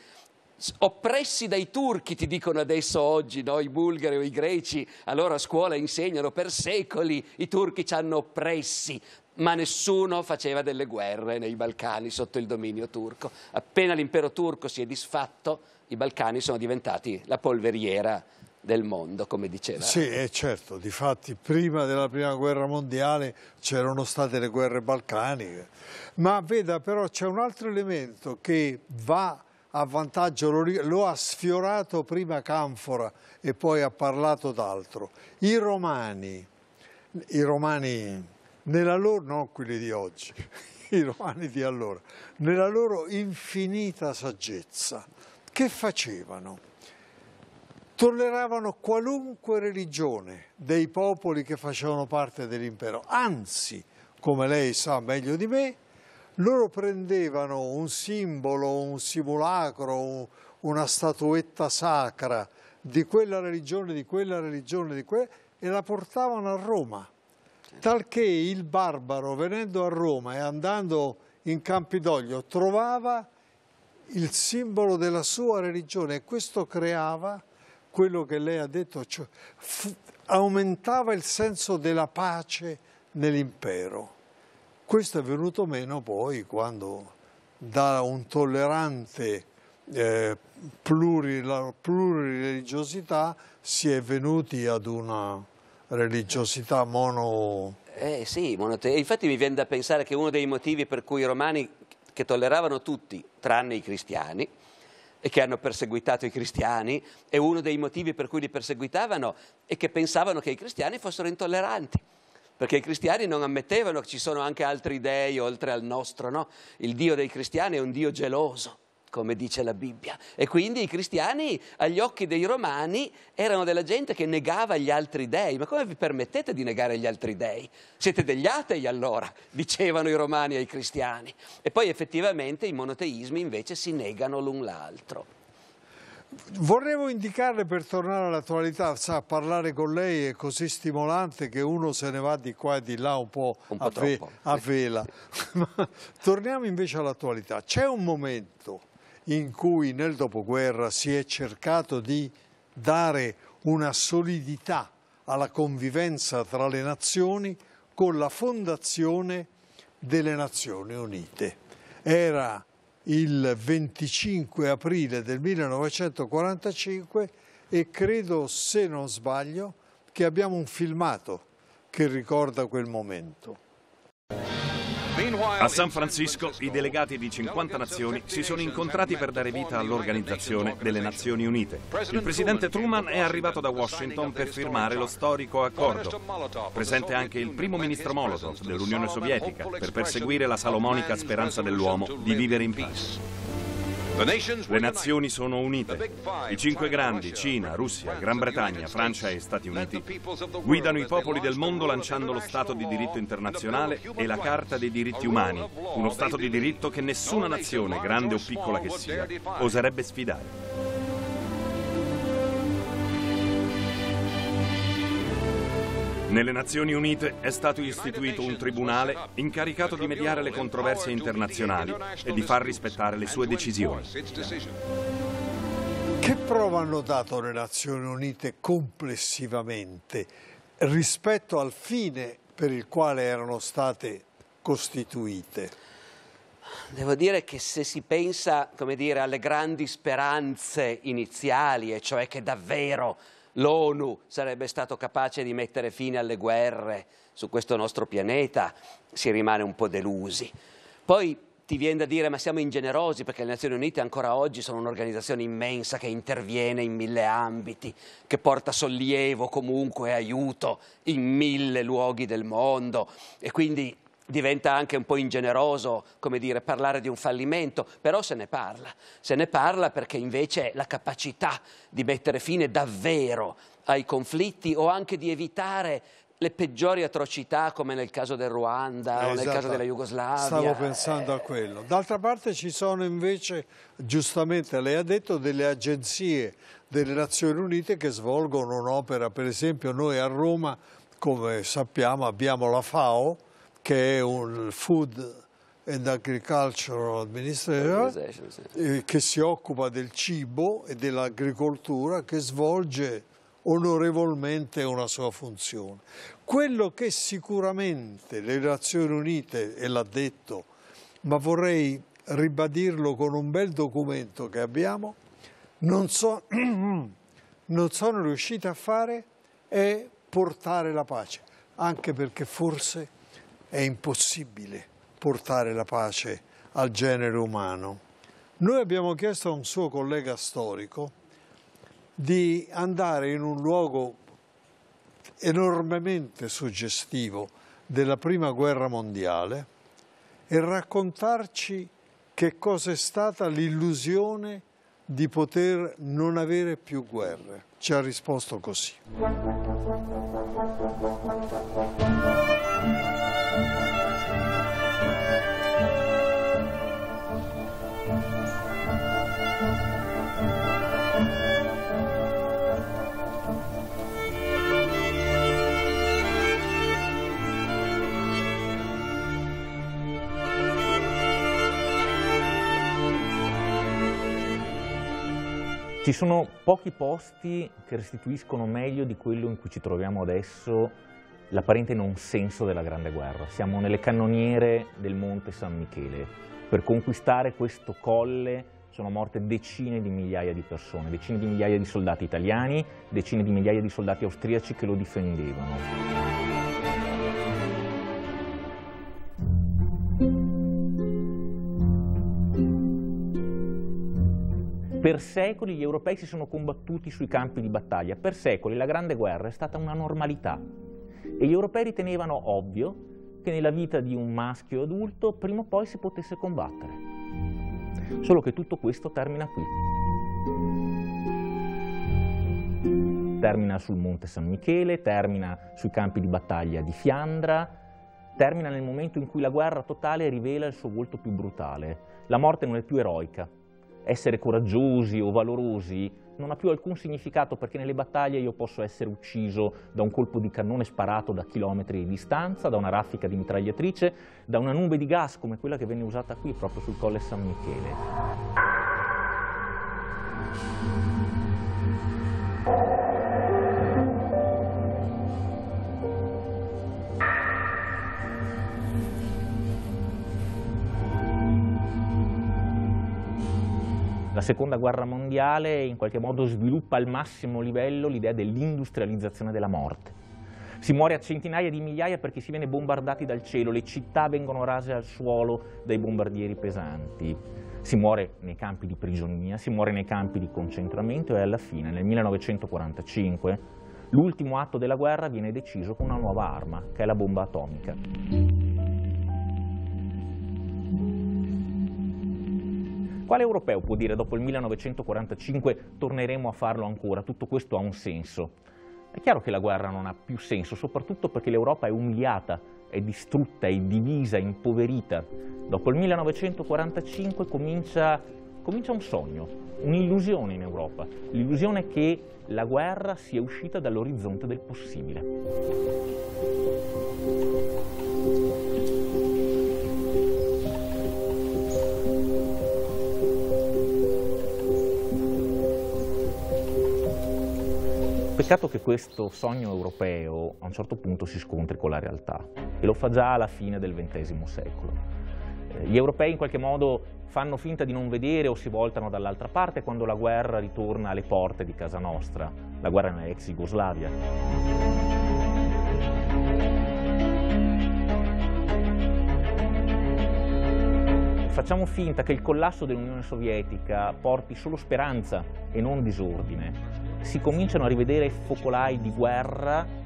oppressi dai turchi, ti dicono adesso oggi no? i bulgari o i greci, allora a scuola insegnano per secoli, i turchi ci hanno oppressi, ma nessuno faceva delle guerre nei Balcani sotto il dominio turco. Appena l'impero turco si è disfatto, i Balcani sono diventati la polveriera del mondo, come diceva. Sì, è eh, certo, difatti prima della prima guerra mondiale c'erano state le guerre balcaniche, ma veda però c'è un altro elemento che va a vantaggio, lo, lo ha sfiorato prima Canfora e poi ha parlato d'altro. I romani, i romani nella loro, non quelli di oggi, [LAUGHS] i romani di allora, nella loro infinita saggezza, che facevano? Tolleravano qualunque religione dei popoli che facevano parte dell'impero, anzi, come lei sa meglio di me, loro prendevano un simbolo, un simulacro, una statuetta sacra di quella religione, di quella religione, di quella, e la portavano a Roma. Talché il barbaro, venendo a Roma e andando in Campidoglio, trovava il simbolo della sua religione e questo creava quello che lei ha detto, cioè aumentava il senso della pace nell'impero. Questo è venuto meno poi quando da un tollerante eh, pluri, plurireligiosità si è venuti ad una religiosità mono... Eh sì, monotei. infatti mi viene da pensare che uno dei motivi per cui i romani che tolleravano tutti, tranne i cristiani, e che hanno perseguitato i cristiani, e uno dei motivi per cui li perseguitavano è che pensavano che i cristiani fossero intolleranti perché i cristiani non ammettevano che ci sono anche altri dei oltre al nostro, no? Il Dio dei cristiani è un Dio geloso, come dice la Bibbia. E quindi i cristiani, agli occhi dei romani, erano della gente che negava gli altri dei. Ma come vi permettete di negare gli altri dei? Siete degli atei allora, [LAUGHS] dicevano i romani ai cristiani. E poi effettivamente i monoteismi invece si negano l'un l'altro. Vorrevo indicarle per tornare all'attualità, sa, parlare con lei è così stimolante che uno se ne va di qua e di là un po', un po a, ve a, vela. [LAUGHS] Torniamo invece all'attualità. C'è un momento in cui nel dopoguerra si è cercato di dare una solidità alla convivenza tra le nazioni con la fondazione delle Nazioni Unite. Era il 25 aprile del 1945 e credo, se non sbaglio, che abbiamo un filmato che ricorda quel momento. A San Francisco i delegati di 50 nazioni si sono incontrati per dare vita all'Organizzazione delle Nazioni Unite. Il presidente Truman è arrivato da Washington per firmare lo storico accordo. Presente anche il primo ministro Molotov dell'Unione Sovietica per perseguire la salomonica speranza dell'uomo di vivere in pace. Le nazioni sono unite. I cinque grandi, Cina, Russia, Gran Bretagna, Francia e Stati Uniti, guidano i popoli del mondo lanciando lo Stato di diritto internazionale e la Carta dei diritti umani, uno Stato di diritto che nessuna nazione, grande o piccola che sia, oserebbe sfidare. Nelle Nazioni Unite è stato istituito un tribunale incaricato di mediare le controversie internazionali e di far rispettare le sue decisioni. Che prova hanno dato le Nazioni Unite complessivamente rispetto al fine per il quale erano state costituite? Devo dire che se si pensa dire, alle grandi speranze iniziali, e cioè che davvero l'ONU sarebbe stato capace di mettere fine alle guerre su questo nostro pianeta, si rimane un po' delusi. Poi ti viene da dire ma siamo ingenerosi perché le Nazioni Unite ancora oggi sono un'organizzazione immensa che interviene in mille ambiti, che porta sollievo comunque e aiuto in mille luoghi del mondo e quindi diventa anche un po' ingeneroso, come dire, parlare di un fallimento, però se ne parla, se ne parla perché invece la capacità di mettere fine davvero ai conflitti o anche di evitare le peggiori atrocità come nel caso del Ruanda eh, o nel caso esatto. della Jugoslavia. Stavo eh. pensando eh. a quello. D'altra parte ci sono invece, giustamente lei ha detto, delle agenzie delle Nazioni Unite che svolgono un'opera, per esempio noi a Roma, come sappiamo, abbiamo la FAO, che è un Food and Agricultural Administration, eh, che si occupa del cibo e dell'agricoltura, che svolge onorevolmente una sua funzione. Quello che sicuramente le Nazioni Unite, e l'ha detto, ma vorrei ribadirlo con un bel documento che abbiamo, non, so, [CLEARS THROAT] non sono riuscite a fare è portare la pace, anche perché forse è impossibile portare la pace al genere umano. Noi abbiamo chiesto a un suo collega storico di andare in un luogo enormemente suggestivo della Prima Guerra Mondiale e raccontarci che cosa è stata l'illusione di poter non avere più guerre. Ci ha risposto così. Ci sono pochi posti che restituiscono meglio di quello in cui ci troviamo adesso l'apparente non senso della Grande Guerra. Siamo nelle cannoniere del Monte San Michele. Per conquistare questo colle sono morte decine di migliaia di persone, decine di migliaia di soldati italiani, decine di migliaia di soldati austriaci che lo difendevano. Per secoli gli europei si sono combattuti sui campi di battaglia, per secoli la Grande Guerra è stata una normalità e gli europei ritenevano ovvio che nella vita di un maschio adulto prima o poi si potesse combattere. Solo che tutto questo termina qui. Termina sul Monte San Michele, termina sui campi di battaglia di Fiandra, termina nel momento in cui la guerra totale rivela il suo volto più brutale. La morte non è più eroica, essere coraggiosi o valorosi non ha più alcun significato perché nelle battaglie io posso essere ucciso da un colpo di cannone sparato da chilometri di distanza, da una raffica di mitragliatrice, da una nube di gas come quella che venne usata qui proprio sul colle San Michele. La seconda guerra mondiale in qualche modo sviluppa al massimo livello l'idea dell'industrializzazione della morte. Si muore a centinaia di migliaia perché si viene bombardati dal cielo, le città vengono rase al suolo dai bombardieri pesanti. Si muore nei campi di prigionia, si muore nei campi di concentramento e alla fine, nel 1945, l'ultimo atto della guerra viene deciso con una nuova arma, che è la bomba atomica. Quale europeo può dire dopo il 1945 torneremo a farlo ancora? Tutto questo ha un senso. È chiaro che la guerra non ha più senso, soprattutto perché l'Europa è umiliata, è distrutta, è divisa, è impoverita. Dopo il 1945 comincia, comincia un sogno, un'illusione in Europa, l'illusione che la guerra sia uscita dall'orizzonte del possibile. Peccato che questo sogno europeo a un certo punto si scontri con la realtà e lo fa già alla fine del XX secolo. Eh, gli europei in qualche modo fanno finta di non vedere o si voltano dall'altra parte quando la guerra ritorna alle porte di casa nostra, la guerra nella ex Jugoslavia. Facciamo finta che il collasso dell'Unione Sovietica porti solo speranza e non disordine si cominciano a rivedere focolai di guerra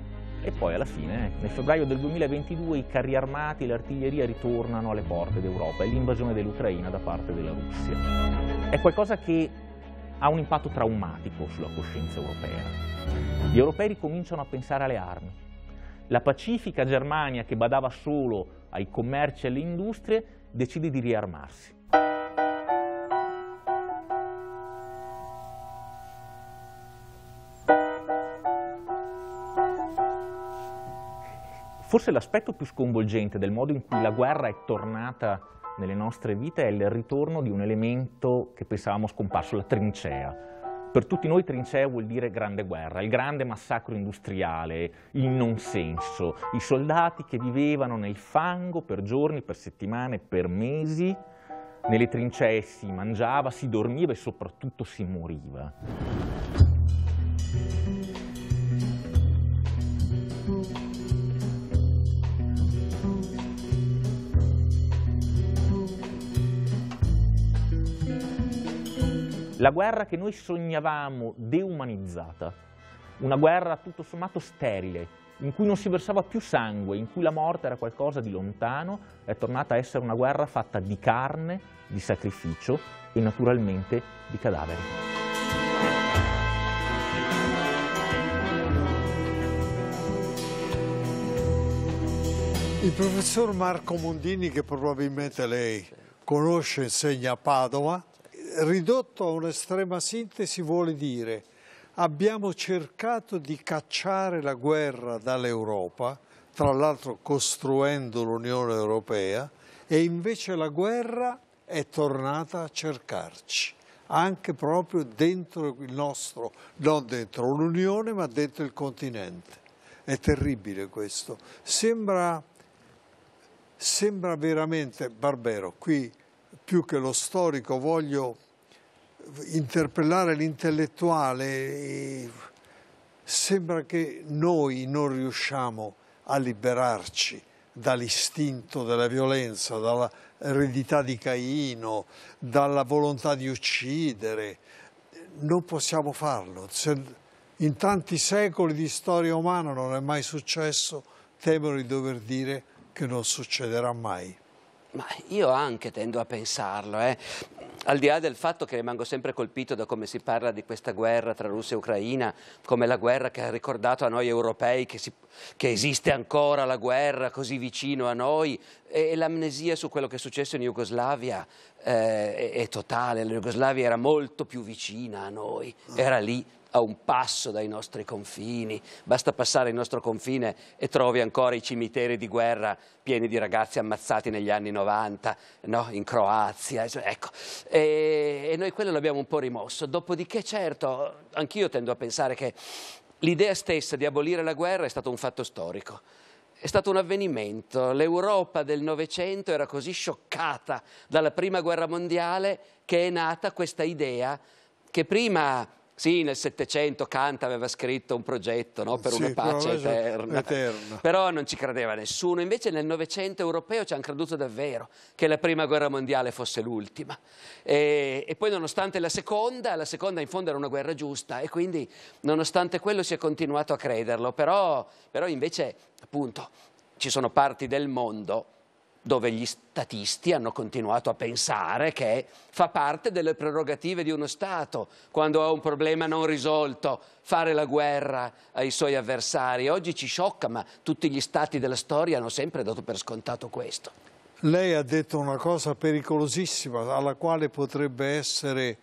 e poi alla fine, nel febbraio del 2022, i carri armati e l'artiglieria ritornano alle porte d'Europa e l'invasione dell'Ucraina da parte della Russia. È qualcosa che ha un impatto traumatico sulla coscienza europea. Gli europei ricominciano a pensare alle armi. La pacifica Germania, che badava solo ai commerci e alle industrie, decide di riarmarsi. Forse l'aspetto più sconvolgente del modo in cui la guerra è tornata nelle nostre vite è il ritorno di un elemento che pensavamo scomparso, la trincea. Per tutti noi trincea vuol dire grande guerra, il grande massacro industriale, il non senso, i soldati che vivevano nel fango per giorni, per settimane, per mesi, nelle trincee si mangiava, si dormiva e soprattutto si moriva. la guerra che noi sognavamo deumanizzata, una guerra tutto sommato sterile, in cui non si versava più sangue, in cui la morte era qualcosa di lontano, è tornata a essere una guerra fatta di carne, di sacrificio e naturalmente di cadaveri. Il professor Marco Mondini, che probabilmente lei conosce, insegna a Padova, ridotto a un'estrema sintesi vuole dire abbiamo cercato di cacciare la guerra dall'Europa, tra l'altro costruendo l'Unione Europea, e invece la guerra è tornata a cercarci, anche proprio dentro il nostro, non dentro l'Unione, ma dentro il continente. È terribile questo. Sembra, sembra veramente, Barbero, qui più che lo storico voglio interpellare l'intellettuale sembra che noi non riusciamo a liberarci dall'istinto della violenza, dall'eredità di Caino, dalla volontà di uccidere. Non possiamo farlo. in tanti secoli di storia umana non è mai successo, temo di dover dire che non succederà mai. Ma io anche tendo a pensarlo, eh. Al di là del fatto che rimango sempre colpito da come si parla di questa guerra tra Russia e Ucraina, come la guerra che ha ricordato a noi europei che, si, che esiste ancora la guerra così vicino a noi, e, e l'amnesia su quello che è successo in Jugoslavia eh, è, è totale. La Jugoslavia era molto più vicina a noi, era lì, a un passo dai nostri confini, basta passare il nostro confine e trovi ancora i cimiteri di guerra pieni di ragazzi ammazzati negli anni 90, no? in Croazia, ecco. E, e noi quello l'abbiamo un po' rimosso. Dopodiché, certo, anch'io tendo a pensare che l'idea stessa di abolire la guerra è stato un fatto storico. È stato un avvenimento. L'Europa del Novecento era così scioccata dalla Prima Guerra Mondiale che è nata questa idea che prima sì, nel Settecento Kant aveva scritto un progetto no, per sì, una pace eterna. eterna. Però non ci credeva nessuno. Invece nel Novecento europeo ci hanno creduto davvero che la Prima Guerra Mondiale fosse l'ultima. E, e, poi nonostante la Seconda, la Seconda in fondo era una guerra giusta e quindi nonostante quello si è continuato a crederlo. Però, però invece, appunto, ci sono parti del mondo dove gli statisti hanno continuato a pensare che fa parte delle prerogative di uno Stato, quando ha un problema non risolto, fare la guerra ai suoi avversari. Oggi ci sciocca, ma tutti gli Stati della storia hanno sempre dato per scontato questo. Lei ha detto una cosa pericolosissima alla quale potrebbe essere,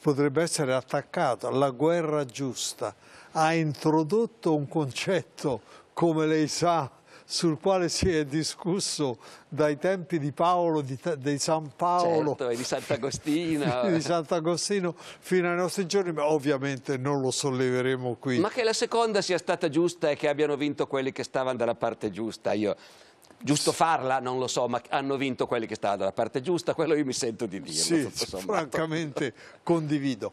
potrebbe essere attaccata, la guerra giusta. Ha introdotto un concetto, come lei sa, sul quale si è discusso dai tempi di Paolo, di, di San Paolo, certo, di Sant'Agostino. [LAUGHS] di Sant'Agostino fino ai nostri giorni, ma ovviamente non lo solleveremo qui. Ma che la seconda sia stata giusta e che abbiano vinto quelli che stavano dalla parte giusta, io giusto farla non lo so, ma hanno vinto quelli che stavano dalla parte giusta, quello io mi sento di dire. Sì, francamente condivido.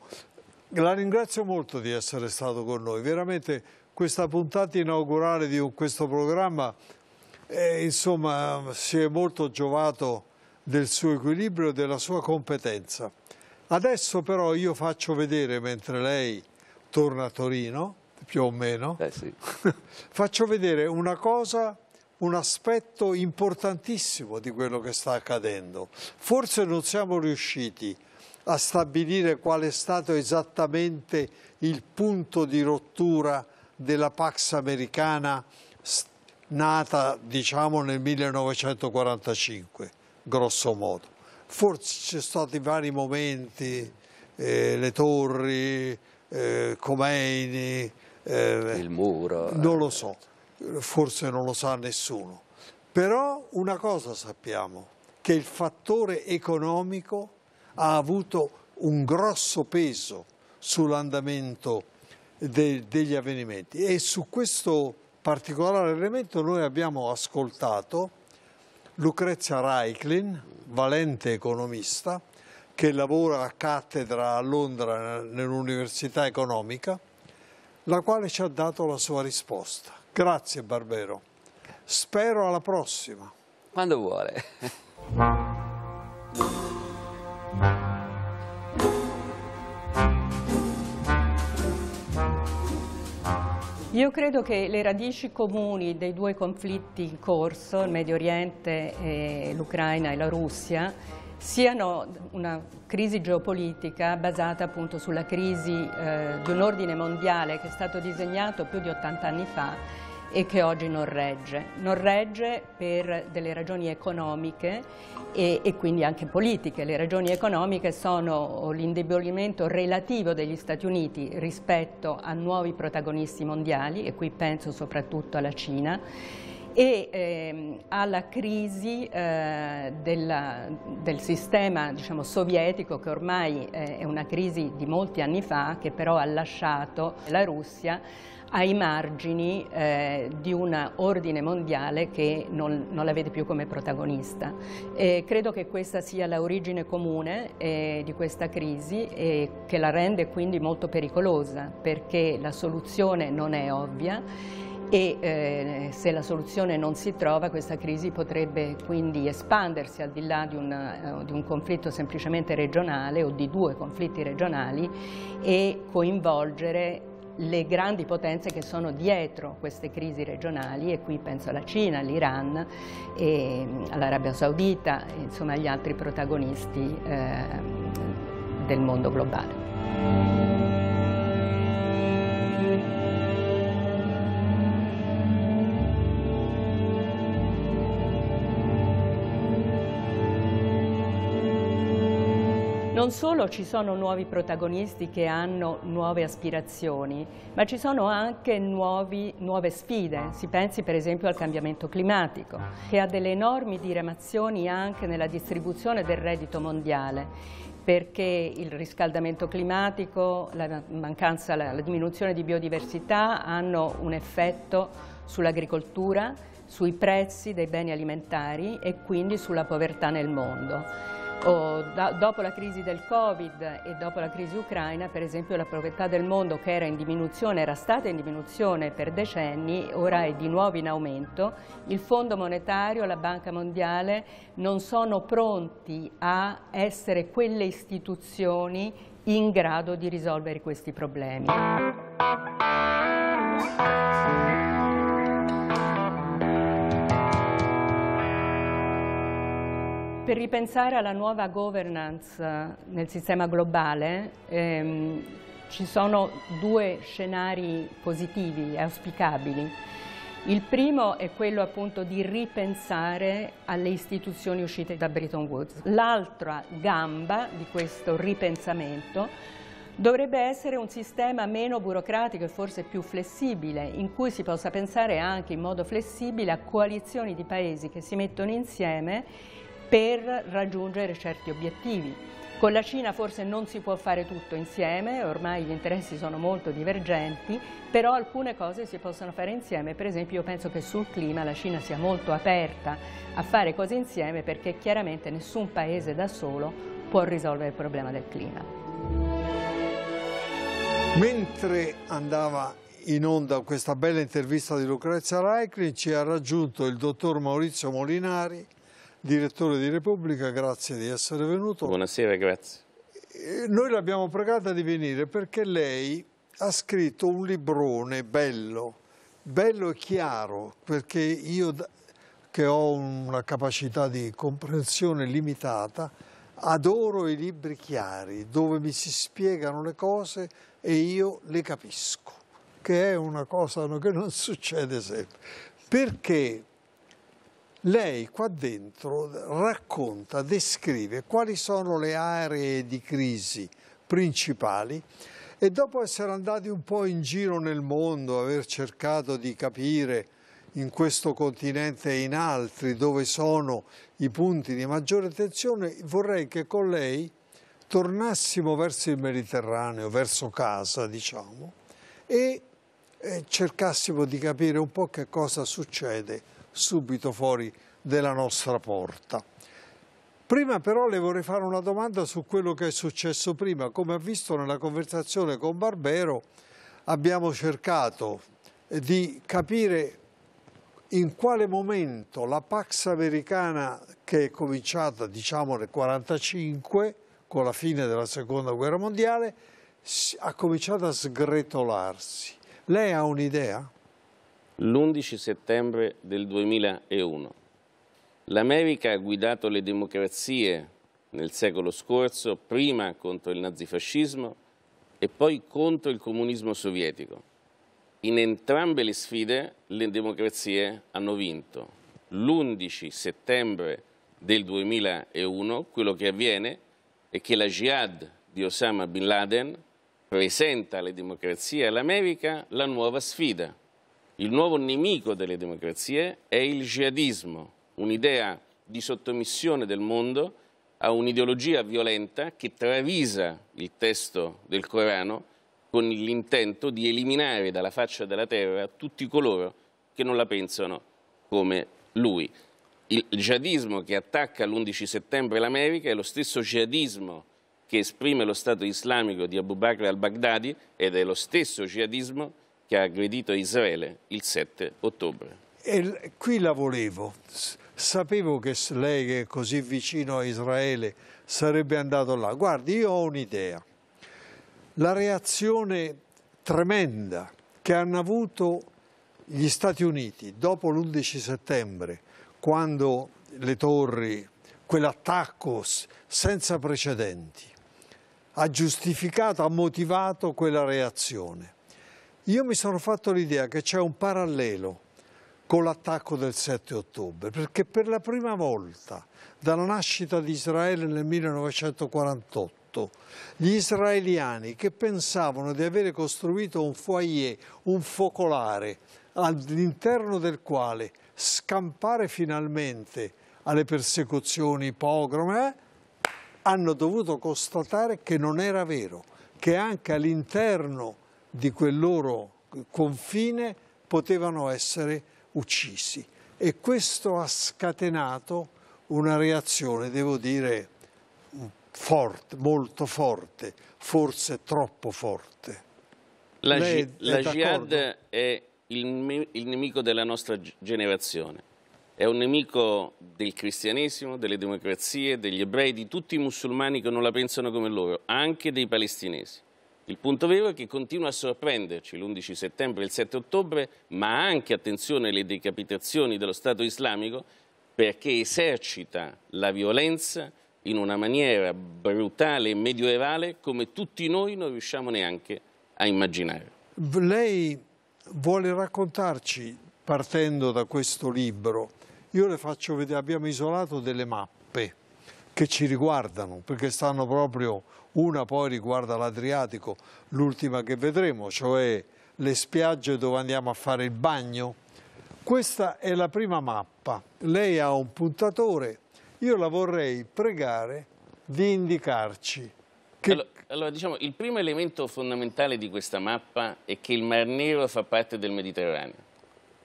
La ringrazio molto di essere stato con noi, veramente questa puntata inaugurale di questo programma eh, insomma, si è molto giovato del suo equilibrio e della sua competenza. Adesso però io faccio vedere, mentre lei torna a Torino, più o meno, eh sì. [LAUGHS] faccio vedere una cosa, un aspetto importantissimo di quello che sta accadendo. Forse non siamo riusciti a stabilire qual è stato esattamente il punto di rottura della Pax americana nata diciamo nel 1945, grosso modo. Forse ci sono stati vari momenti, eh, le torri, eh, Comeini, eh, il muro. Non lo eh. so, forse non lo sa nessuno. Però una cosa sappiamo, che il fattore economico ha avuto un grosso peso sull'andamento de, degli avvenimenti. E su questo particolare elemento noi abbiamo ascoltato Lucrezia Reiklin, valente economista, che lavora a cattedra a Londra nell'Università Economica, la quale ci ha dato la sua risposta. Grazie Barbero, spero alla prossima. Quando vuole. [LAUGHS] Io credo che le radici comuni dei due conflitti in corso, il Medio Oriente, l'Ucraina e la Russia, siano una crisi geopolitica basata appunto sulla crisi eh, di un ordine mondiale che è stato disegnato più di 80 anni fa e che oggi non regge. Non regge per delle ragioni economiche e, e quindi anche politiche. Le ragioni economiche sono l'indebolimento relativo degli Stati Uniti rispetto a nuovi protagonisti mondiali, e qui penso soprattutto alla Cina, e ehm, alla crisi eh, della, del sistema diciamo, sovietico che ormai eh, è una crisi di molti anni fa che però ha lasciato la Russia ai margini eh, di un ordine mondiale che non, non, la vede più come protagonista. E credo che questa sia l'origine comune eh, di questa crisi e che la rende quindi molto pericolosa perché la soluzione non è ovvia e eh, se la soluzione non si trova questa crisi potrebbe quindi espandersi al di là di, una, eh, di un conflitto semplicemente regionale o di due conflitti regionali e coinvolgere le grandi potenze che sono dietro queste crisi regionali e qui penso alla Cina, all'Iran, all'Arabia Saudita, insomma agli altri protagonisti eh, del mondo globale. Non solo ci sono nuovi protagonisti che hanno nuove aspirazioni, ma ci sono anche nuovi, nuove sfide. Si pensi per esempio al cambiamento climatico, che ha delle enormi diramazioni anche nella distribuzione del reddito mondiale perché il riscaldamento climatico, la, mancanza, la, la diminuzione di biodiversità hanno un effetto sull'agricoltura, sui prezzi dei beni alimentari e quindi sulla povertà nel mondo. Oh, da, dopo la crisi del Covid e dopo la crisi ucraina, per esempio la proprietà del mondo che era in diminuzione, era stata in diminuzione per decenni, ora è di nuovo in aumento. Il Fondo Monetario, la Banca Mondiale non sono pronti a essere quelle istituzioni in grado di risolvere questi problemi. Per ripensare alla nuova governance eh, nel sistema globale ehm, ci sono due scenari positivi e auspicabili. Il primo è quello appunto di ripensare alle istituzioni uscite da Bretton Woods. L'altra gamba di questo ripensamento dovrebbe essere un sistema meno burocratico e forse più flessibile, in cui si possa pensare anche in modo flessibile a coalizioni di paesi che si mettono insieme per raggiungere certi obiettivi. Con la Cina forse non si può fare tutto insieme, ormai gli interessi sono molto divergenti, però alcune cose si possono fare insieme, per esempio io penso che sul clima la Cina sia molto aperta a fare cose insieme perché chiaramente nessun paese da solo può risolvere il problema del clima. Mentre andava in onda questa bella intervista di Lucrezia Reiklin ci ha raggiunto il dottor Maurizio Molinari direttore di Repubblica, grazie di essere venuto. Buonasera, grazie. Noi l'abbiamo pregata di venire perché lei ha scritto un librone bello, bello e chiaro, perché io che ho una capacità di comprensione limitata, adoro i libri chiari, dove mi si spiegano le cose e io le capisco, che è una cosa che non succede sempre. Perché lei qua dentro racconta, descrive quali sono le aree di crisi principali e dopo essere andati un po' in giro nel mondo, aver cercato di capire in questo continente e in altri dove sono i punti di maggiore tensione, vorrei che con lei tornassimo verso il Mediterraneo, verso casa diciamo, e eh, cercassimo di capire un po' che cosa succede subito fuori della nostra porta. Prima però le vorrei fare una domanda su quello che è successo prima. Come ha visto nella conversazione con Barbero, abbiamo cercato di capire in quale momento la Pax americana che è cominciata diciamo nel 1945 con la fine della seconda guerra mondiale ha cominciato a sgretolarsi. Lei ha un'idea? L'11 settembre del 2001. L'America ha guidato le democrazie nel secolo scorso, prima contro il nazifascismo e poi contro il comunismo sovietico. In entrambe le sfide le democrazie hanno vinto. L'11 settembre del 2001 quello che avviene è che la jihad di Osama Bin Laden presenta alle democrazie e all'America la nuova sfida, il nuovo nemico delle democrazie è il jihadismo, un'idea di sottomissione del mondo a un'ideologia violenta che travisa il testo del Corano con l'intento di eliminare dalla faccia della terra tutti coloro che non la pensano come lui. Il jihadismo che attacca l'11 settembre l'America è lo stesso jihadismo che esprime lo Stato islamico di Abu Bakr al-Baghdadi ed è lo stesso jihadismo che che ha aggredito Israele il 7 ottobre. E qui la volevo. Sapevo che lei, che è così vicino a Israele, sarebbe andato là. Guardi, io ho un'idea. La reazione tremenda che hanno avuto gli Stati Uniti dopo l'11 settembre, quando le torri, quell'attacco senza precedenti, ha giustificato, ha motivato quella reazione. Io mi sono fatto l'idea che c'è un parallelo con l'attacco del 7 ottobre, perché per la prima volta dalla nascita di Israele nel 1948 gli israeliani che pensavano di avere costruito un foyer, un focolare, all'interno del quale scampare finalmente alle persecuzioni, pogrome, eh, hanno dovuto constatare che non era vero, che anche all'interno di quel loro confine potevano essere uccisi. E questo ha scatenato una reazione, devo dire, forte, molto forte, forse troppo forte. La, Lei, la jihad è il, il nemico della nostra generazione è un nemico del cristianesimo, delle democrazie, degli ebrei, di tutti i musulmani che non la pensano come loro, anche dei palestinesi. Il punto vero è che continua a sorprenderci l'11 settembre e il 7 ottobre, ma anche, attenzione, le decapitazioni dello Stato islamico perché esercita la violenza in una maniera brutale e medioevale come tutti noi non riusciamo neanche a immaginare. Lei vuole raccontarci, partendo da questo libro, io le faccio vedere, abbiamo isolato delle mappe che ci riguardano, perché stanno proprio, una poi riguarda l'Adriatico, l'ultima che vedremo, cioè le spiagge dove andiamo a fare il bagno. Questa è la prima mappa, lei ha un puntatore, io la vorrei pregare di indicarci. Che... Allora, allora, diciamo, il primo elemento fondamentale di questa mappa è che il Mar Nero fa parte del Mediterraneo.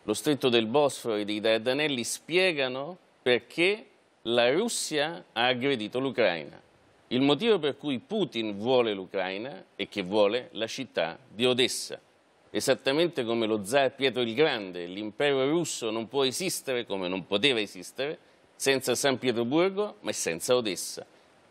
Lo stretto del Bosforo e dei Dardanelli spiegano perché la Russia ha aggredito l'Ucraina. Il motivo per cui Putin vuole l'Ucraina è che vuole la città di Odessa. Esattamente come lo zar Pietro il Grande, l'impero russo non può esistere come non poteva esistere senza San Pietroburgo ma senza Odessa.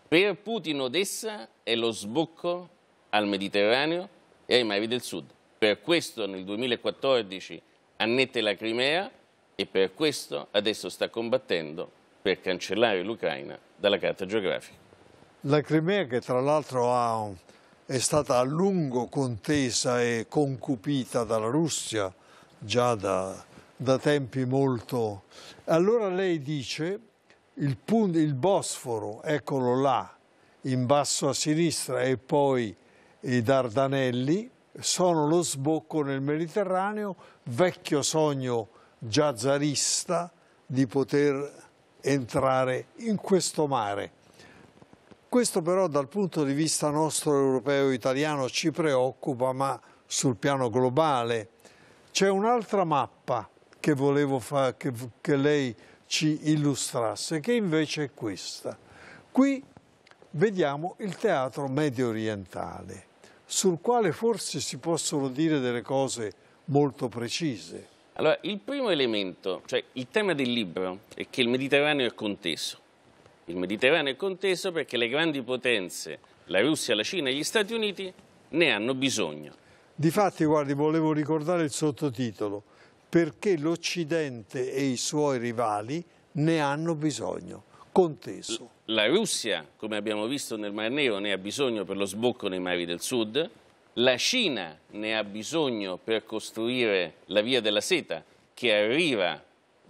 Per Putin Odessa è lo sbocco al Mediterraneo e ai mari del sud. Per questo nel 2014 annette la Crimea e per questo adesso sta combattendo per cancellare l'Ucraina dalla carta geografica. La Crimea, che tra l'altro è stata a lungo contesa e concupita dalla Russia, già da, da tempi molto... Allora lei dice il, il Bosforo, eccolo là, in basso a sinistra, e poi i Dardanelli, sono lo sbocco nel Mediterraneo, vecchio sogno già zarista di poter entrare in questo mare. Questo però dal punto di vista nostro europeo italiano ci preoccupa, ma sul piano globale. C'è un'altra mappa che volevo fa- che, che lei ci illustrasse, che invece è questa. Qui vediamo il teatro medio orientale, sul quale forse si possono dire delle cose molto precise. Allora, il primo elemento, cioè il tema del libro, è che il Mediterraneo è conteso. Il Mediterraneo è conteso perché le grandi potenze, la Russia, la Cina e gli Stati Uniti, ne hanno bisogno. Difatti, guardi, volevo ricordare il sottotitolo, perché l'Occidente e i suoi rivali ne hanno bisogno, conteso. La Russia, come abbiamo visto nel Mar Nero, ne ha bisogno per lo sbocco nei mari del Sud, la Cina ne ha bisogno per costruire la via della seta che arriva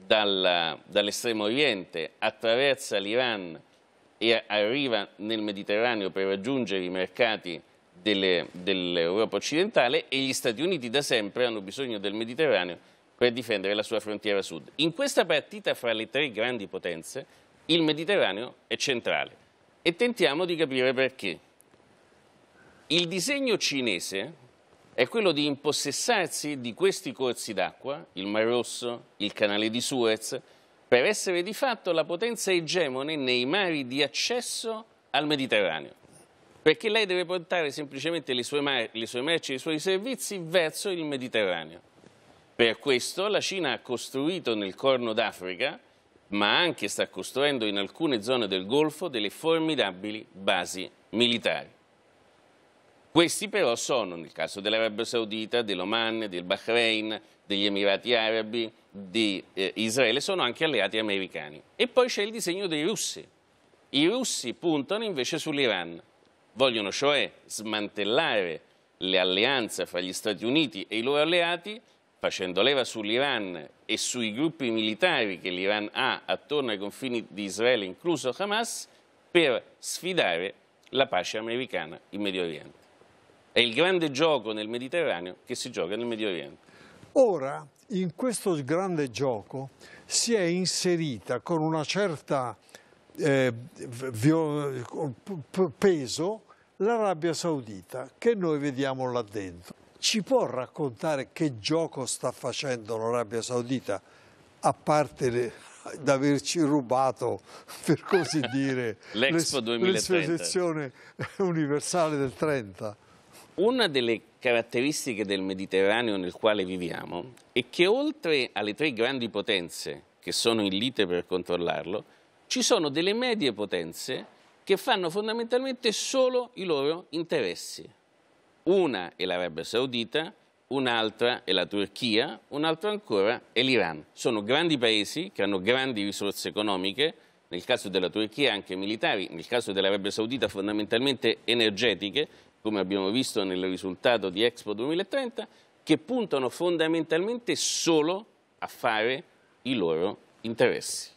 dall'estremo oriente, attraversa l'Iran e arriva nel Mediterraneo per raggiungere i mercati dell'Europa occidentale e gli Stati Uniti da sempre hanno bisogno del Mediterraneo per difendere la sua frontiera sud. In questa partita fra le tre grandi potenze il Mediterraneo è centrale e tentiamo di capire perché. Il disegno cinese è quello di impossessarsi di questi corsi d'acqua, il Mar Rosso, il canale di Suez, per essere di fatto la potenza egemone nei mari di accesso al Mediterraneo. Perché lei deve portare semplicemente le sue, mar- le sue merci e i suoi servizi verso il Mediterraneo. Per questo la Cina ha costruito nel Corno d'Africa, ma anche sta costruendo in alcune zone del Golfo, delle formidabili basi militari. Questi però sono, nel caso dell'Arabia Saudita, dell'Oman, del Bahrain, degli Emirati Arabi, di eh, Israele, sono anche alleati americani. E poi c'è il disegno dei russi. I russi puntano invece sull'Iran, vogliono cioè smantellare l'alleanza fra gli Stati Uniti e i loro alleati facendo leva sull'Iran e sui gruppi militari che l'Iran ha attorno ai confini di Israele, incluso Hamas, per sfidare la pace americana in Medio Oriente. È il grande gioco nel Mediterraneo che si gioca nel Medio Oriente. Ora, in questo grande gioco si è inserita con una certa eh, peso l'Arabia Saudita che noi vediamo là dentro. Ci può raccontare che gioco sta facendo l'Arabia Saudita, a parte le, averci rubato, per così [LAUGHS] dire, l'Expo 2030. l'esposizione universale del 30? Una delle caratteristiche del Mediterraneo nel quale viviamo è che oltre alle tre grandi potenze che sono in lite per controllarlo, ci sono delle medie potenze che fanno fondamentalmente solo i loro interessi. Una è l'Arabia Saudita, un'altra è la Turchia, un'altra ancora è l'Iran. Sono grandi paesi che hanno grandi risorse economiche, nel caso della Turchia anche militari, nel caso dell'Arabia Saudita fondamentalmente energetiche, come abbiamo visto nel risultato di Expo 2030, che puntano fondamentalmente solo a fare i loro interessi.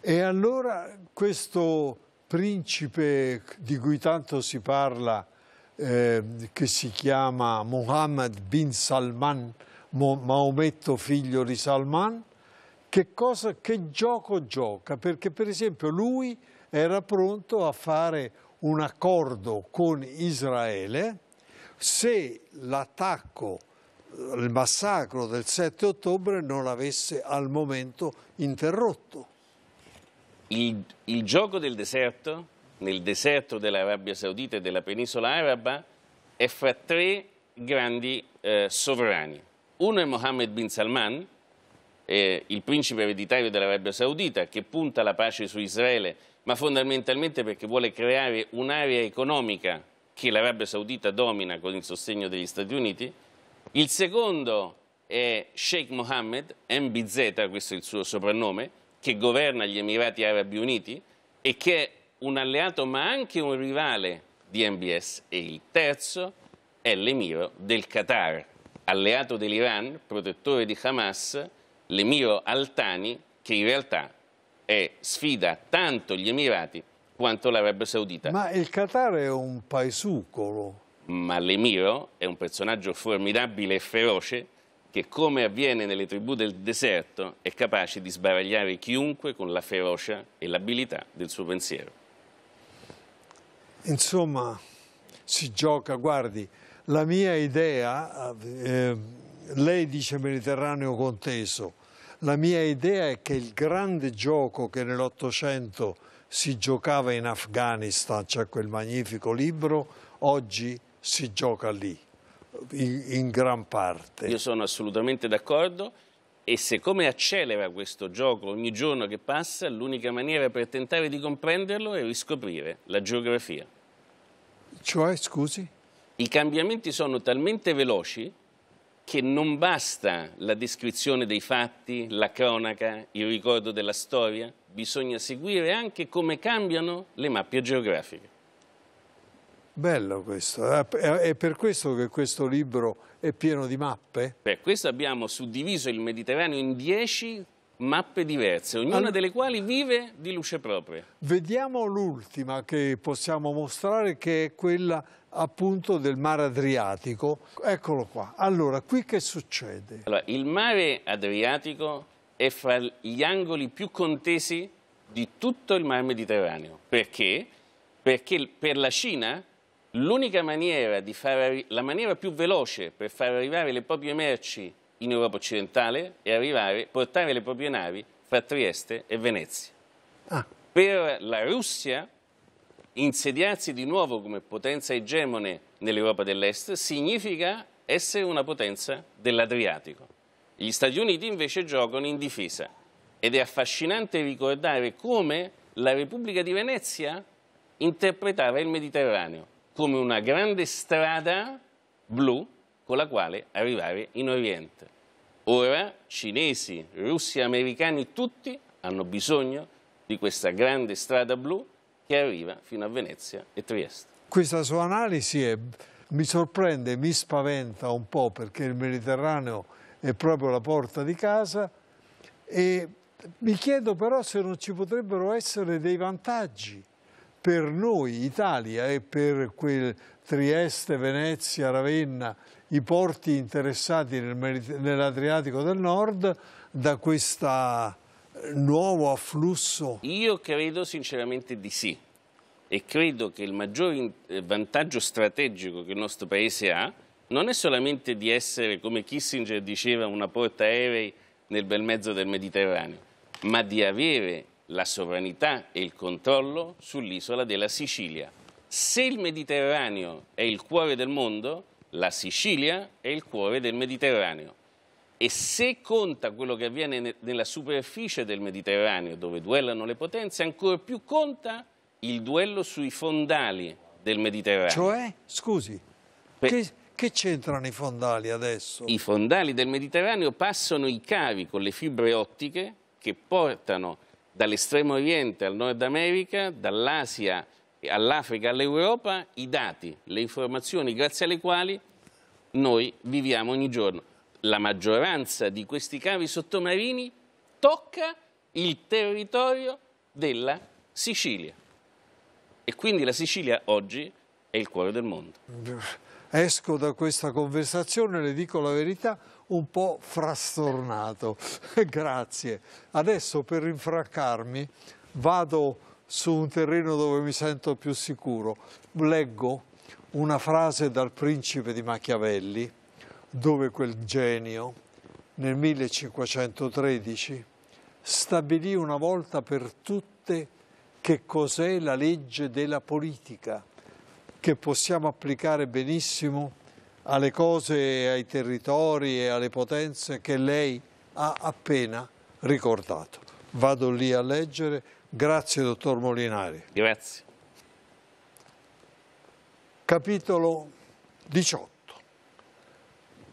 E allora questo principe di cui tanto si parla, eh, che si chiama Mohammed bin Salman, Maometto figlio di Salman, che, cosa, che gioco gioca? Perché per esempio lui era pronto a fare un accordo con Israele se l'attacco, il massacro del 7 ottobre non l'avesse al momento interrotto. Il, il gioco del deserto, nel deserto dell'Arabia Saudita e della penisola araba, è fra tre grandi eh, sovrani. Uno è Mohammed bin Salman, eh, il principe ereditario dell'Arabia Saudita, che punta la pace su Israele ma fondamentalmente perché vuole creare un'area economica che l'Arabia Saudita domina con il sostegno degli Stati Uniti. Il secondo è Sheikh Mohammed, MBZ, questo è il suo soprannome, che governa gli Emirati Arabi Uniti e che è un alleato ma anche un rivale di MBS. E il terzo è l'emiro del Qatar, alleato dell'Iran, protettore di Hamas, l'emiro Altani, che in realtà e sfida tanto gli Emirati quanto l'Arabia Saudita. Ma il Qatar è un paesucolo. Ma l'Emiro è un personaggio formidabile e feroce che, come avviene nelle tribù del deserto, è capace di sbaragliare chiunque con la ferocia e l'abilità del suo pensiero. Insomma, si gioca, guardi, la mia idea, eh, lei dice Mediterraneo conteso, la mia idea è che il grande gioco che nell'Ottocento si giocava in Afghanistan, c'è cioè quel magnifico libro, oggi si gioca lì, in, in gran parte. Io sono assolutamente d'accordo e siccome accelera questo gioco ogni giorno che passa, l'unica maniera per tentare di comprenderlo è riscoprire la geografia. Cioè, scusi? I cambiamenti sono talmente veloci che non basta la descrizione dei fatti, la cronaca, il ricordo della storia, bisogna seguire anche come cambiano le mappe geografiche. Bello questo, eh? è per questo che questo libro è pieno di mappe? Per questo abbiamo suddiviso il Mediterraneo in dieci mappe diverse, ognuna allora, delle quali vive di luce propria. Vediamo l'ultima che possiamo mostrare che è quella appunto del mare Adriatico. Eccolo qua. Allora, qui che succede? Allora, il mare Adriatico è fra gli angoli più contesi di tutto il mare Mediterraneo. Perché? Perché per la Cina l'unica maniera, la maniera più veloce per far arrivare le proprie merci in Europa occidentale è arrivare, portare le proprie navi fra Trieste e Venezia. Ah. Per la Russia insediarsi di nuovo come potenza egemone nell'Europa dell'Est significa essere una potenza dell'Adriatico. Gli Stati Uniti invece giocano in difesa ed è affascinante ricordare come la Repubblica di Venezia interpretava il Mediterraneo come una grande strada blu con la quale arrivare in Oriente. Ora cinesi, russi, americani, tutti hanno bisogno di questa grande strada blu che arriva fino a Venezia e Trieste. Questa sua analisi è, mi sorprende, mi spaventa un po' perché il Mediterraneo è proprio la porta di casa e mi chiedo però se non ci potrebbero essere dei vantaggi per noi, Italia, e per quel Trieste, Venezia, Ravenna, i porti interessati nel nell'Adriatico del Nord da questa nuovo afflusso? Io credo sinceramente di sì e credo che il maggior eh, vantaggio strategico che il nostro paese ha non è solamente di essere, come Kissinger diceva, una portaerei nel bel mezzo del Mediterraneo, ma di avere la sovranità e il controllo sull'isola della Sicilia. Se il Mediterraneo è il cuore del mondo, la Sicilia è il cuore del Mediterraneo. E se conta quello che avviene nella superficie del Mediterraneo, dove duellano le potenze, ancora più conta il duello sui fondali del Mediterraneo. Cioè? Scusi, per... che, che c'entrano i fondali adesso? I fondali del Mediterraneo passano i cavi con le fibre ottiche che portano dall'estremo oriente al Nord America, dall'Asia all'Africa all'Europa, i dati, le informazioni grazie alle quali noi viviamo ogni giorno la maggioranza di questi cavi sottomarini tocca il territorio della Sicilia. E quindi la Sicilia oggi è il cuore del mondo. Esco da questa conversazione, le dico la verità, un po' frastornato. [LAUGHS] Grazie. Adesso per rinfraccarmi vado su un terreno dove mi sento più sicuro. Leggo una frase dal principe di Machiavelli dove quel genio nel 1513 stabilì una volta per tutte che cos'è la legge della politica che possiamo applicare benissimo alle cose, ai territori e alle potenze che lei ha appena ricordato. Vado lì a leggere. Grazie, dottor Molinari. Grazie. Capitolo 18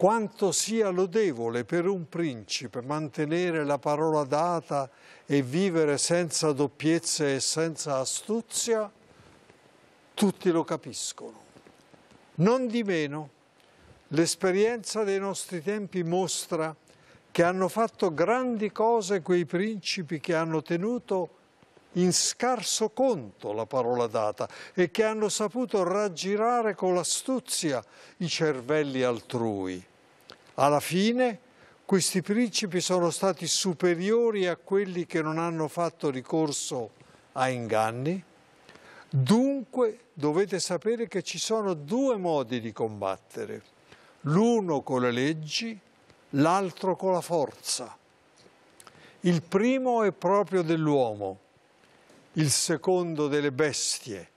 quanto sia lodevole per un principe mantenere la parola data e vivere senza doppiezze e senza astuzia, tutti lo capiscono. Non di meno, l'esperienza dei nostri tempi mostra che hanno fatto grandi cose quei principi che hanno tenuto in scarso conto la parola data e che hanno saputo raggirare con l'astuzia i cervelli altrui alla fine questi principi sono stati superiori a quelli che non hanno fatto ricorso a inganni, dunque dovete sapere che ci sono due modi di combattere, l'uno con le leggi, l'altro con la forza. Il primo è proprio dell'uomo, il secondo delle bestie.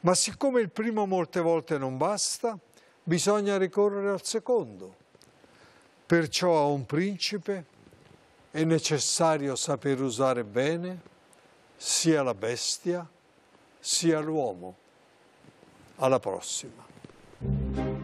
Ma siccome il primo molte volte non basta, bisogna ricorrere al secondo. Perciò a un principe è necessario saper usare bene sia la bestia sia l'uomo. Alla prossima.